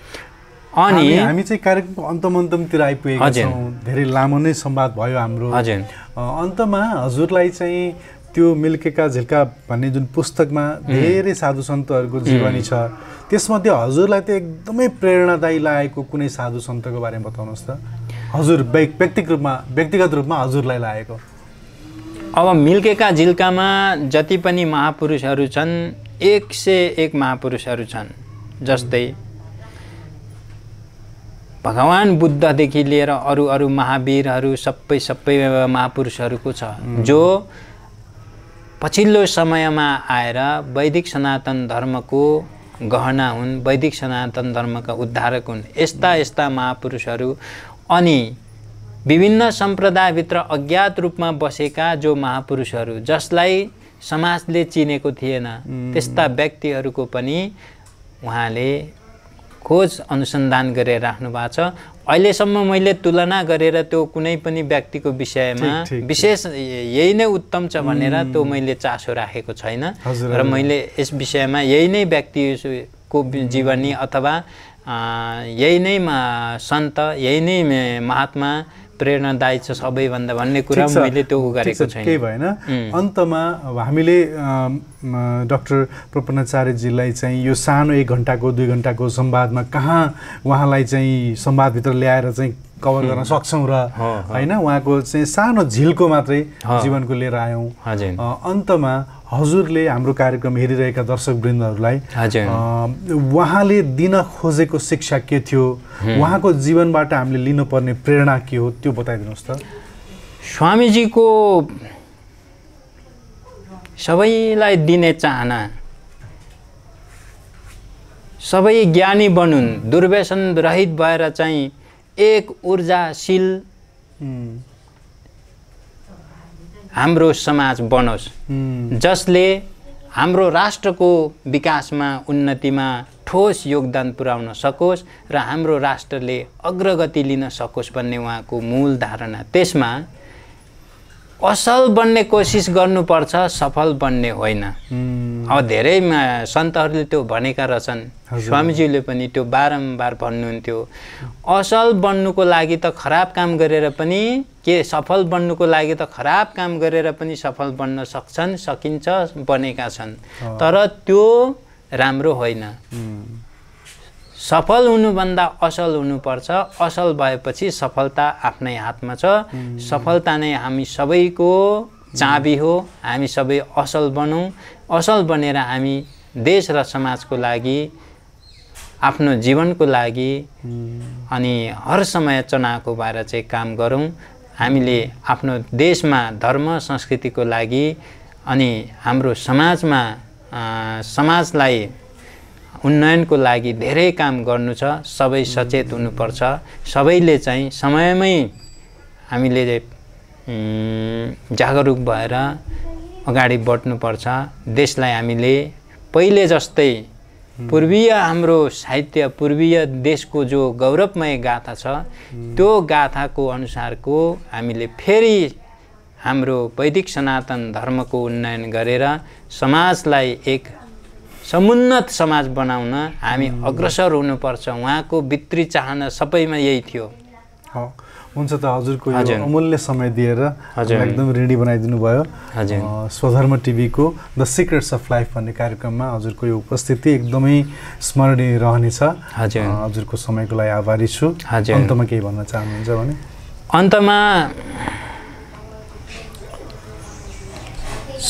अनि हामी चाहिँ कार्यक्रमको अन्तम अन्तमतिर आइपुगेका छौँ धेरै लामो नै संवाद भयो हाम्रो अन्तमा हजुरलाई चाहिँ त्यो मिल्केका झिल्का भन्ने जुन पुस्तकमा धेरै साधु सन्तहरूको जीवनी छ त्यसमध्ये हजुरलाई त एकदमै प्रेरणादायी लागेको कुनै साधु सन्तको बारेमा बताउनुहोस् त हजुर व्यक्तिगत रूपमा व्यक्तिगत रूपमा हजुरलाई लागेको अब मिल्केका झिल्कामा जति पनि महापुरुषहरू छन् एक सय एक महापुरुषहरू छन् जस्तै भगवान् बुद्धदेखि लिएर अरू अरू महावीरहरू सबै सबै महापुरुषहरूको छ जो पछिल्लो समयमा आएर वैदिक सनातन धर्मको गहना हुन् वैदिक सनातन धर्मका उद्धारक हुन् यस्ता यस्ता महापुरुषहरू अनि विभिन्न सम्प्रदायभित्र अज्ञात रूपमा बसेका जो महापुरुषहरू जसलाई समाजले चिनेको थिएन त्यस्ता व्यक्तिहरूको पनि उहाँले खोज अनुसन्धान गरेर राख्नु भएको छ अहिलेसम्म मैले तुलना गरेर त्यो कुनै पनि व्यक्तिको विषयमा विशेष यही नै उत्तम छ भनेर त्यो मैले चासो राखेको छैन र मैले यस विषयमा यही नै व्यक्तिको जीवनी अथवा यही नै सन्त यही नै महात्मा प्रेरणादायी छ सबैभन्दा भन्ने कुरा मैले त्यो गरेको छैन केही भएन अन्तमा हामीले डक्टर प्रपन्नाचार्यजीलाई चाहिँ यो सानो एक घन्टाको दुई घन्टाको सम्वादमा कहाँ उहाँलाई चाहिँ सम्वादभित्र ल्याएर चाहिँ कभर गर्न सक्छौँ र होइन उहाँको चाहिँ सानो झिल्को मात्रै जीवनको लिएर आयौँ अन्तमा हजुरले हाम्रो कार्यक्रम हेरिरहेका दर्शकवृन्दहरूलाई उहाँले दिन खोजेको शिक्षा के थियो उहाँको जीवनबाट हामीले लिनुपर्ने प्रेरणा के हो त्यो बताइदिनुहोस् त स्वामीजीको सबैलाई दिने चाहना सबै ज्ञानी बनुन् दुर्व्यसन रहित भएर चाहिँ एक ऊर्जाशील हाम्रो समाज बनोस् जसले हाम्रो राष्ट्रको विकासमा उन्नतिमा ठोस योगदान पुर्याउन सकोस् र हाम्रो राष्ट्रले अग्रगति लिन सकोस् भन्ने उहाँको मूल धारणा त्यसमा असल बन्ने कोसिस गर्नुपर्छ सफल बन्ने होइन अब धेरै सन्तहरूले त्यो भनेका रहेछन् स्वामीजीले पनि त्यो बारम्बार भन्नुहुन्थ्यो असल बन्नुको लागि त खराब काम गरेर पनि के सफल बन्नुको लागि त खराब काम गरेर पनि सफल बन्न सक्छन् सकिन्छ बनेका छन् तर त्यो राम्रो होइन सफल हुनुभन्दा असल हुनुपर्छ असल भएपछि सफलता आफ्नै हातमा छ सफलता नै हामी सबैको चाबी हो हामी सबै असल बनौँ असल बनेर हामी देश र समाजको लागि आफ्नो जीवनको लागि अनि हर समय चनाको भएर चाहिँ काम गरौँ हामीले आफ्नो देशमा धर्म संस्कृतिको लागि अनि हाम्रो समाजमा समाजलाई उन्नयनको लागि धेरै काम गर्नु छ सबै सचेत हुनुपर्छ सबैले चाहिँ समयमै हामीले जागरुक भएर अगाडि बढ्नुपर्छ देशलाई हामीले पहिले जस्तै पूर्वीय हाम्रो साहित्य पूर्वीय देशको जो गौरवमय गाथा छ त्यो गाथाको अनुसारको हामीले फेरि हाम्रो वैदिक सनातन धर्मको उन्नयन गरेर समाजलाई एक समुन्नत समाज बनाउन हामी अग्रसर हुनुपर्छ उहाँको भित्री चाहना सबैमा यही थियो हुन्छ त हजुरको अमूल्य समय दिएर एकदम रेडी बनाइदिनु भयो स्वधर्म टिभीको द सिक्रेट्स अफ लाइफ भन्ने कार्यक्रममा हजुरको यो उपस्थिति एकदमै स्मरणीय रहनेछ हजुरको समयको लागि आभारी छु अन्तमा केही भन्न चाहनुहुन्छ भने अन्तमा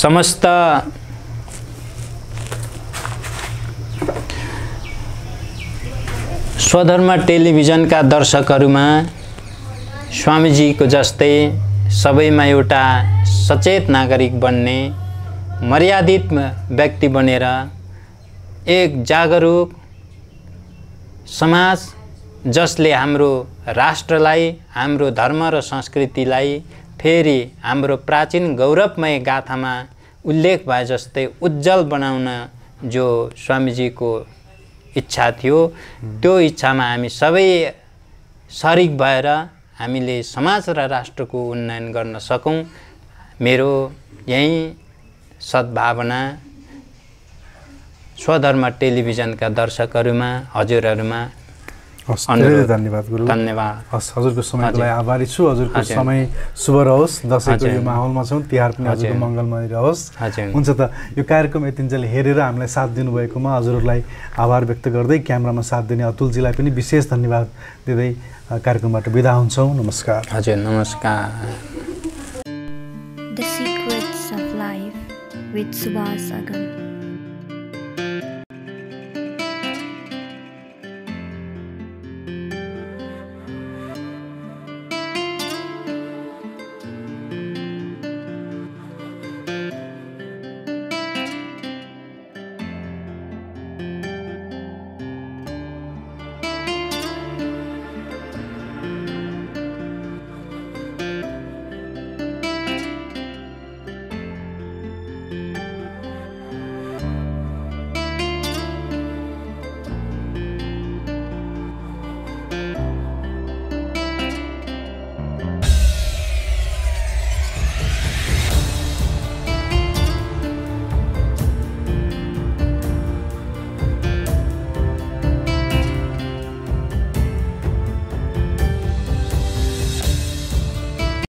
समस्त स्वधर्म टेलिभिजनका दर्शकहरूमा स्वामीजीको जस्तै सबैमा एउटा सचेत नागरिक बन्ने मर्यादित व्यक्ति बनेर एक जागरुक समाज जसले हाम्रो राष्ट्रलाई हाम्रो धर्म र संस्कृतिलाई फेरि हाम्रो प्राचीन गौरवमय गाथामा उल्लेख भए जस्तै उज्जवल बनाउन जो स्वामीजीको इच्छा थियो त्यो इच्छामा हामी सबै सरिक भएर हामीले समाज र राष्ट्रको उन्नयन गर्न सकौँ मेरो यही सद्भावना स्वधर्म टेलिभिजनका दर्शकहरूमा हजुरहरूमा धेरै धन्यवाद गुरु धन्यवाद हस् हजुरको समयको लागि आभारी छु हजुरको समय शुभ रहोस् दसैँको यो माहौलमा छौँ तिहार पनि हजुरको मङ्गलमय रहोस् हुन्छ त यो कार्यक्रम यतिन्जेल हेरेर हामीलाई साथ दिनुभएकोमा हजुरहरूलाई आभार व्यक्त गर्दै क्यामरामा साथ दिने अतुलजीलाई पनि विशेष धन्यवाद दिँदै कार्यक्रमबाट विदा हुन्छौँ नमस्कार हजुर नमस्कार the secrets of life with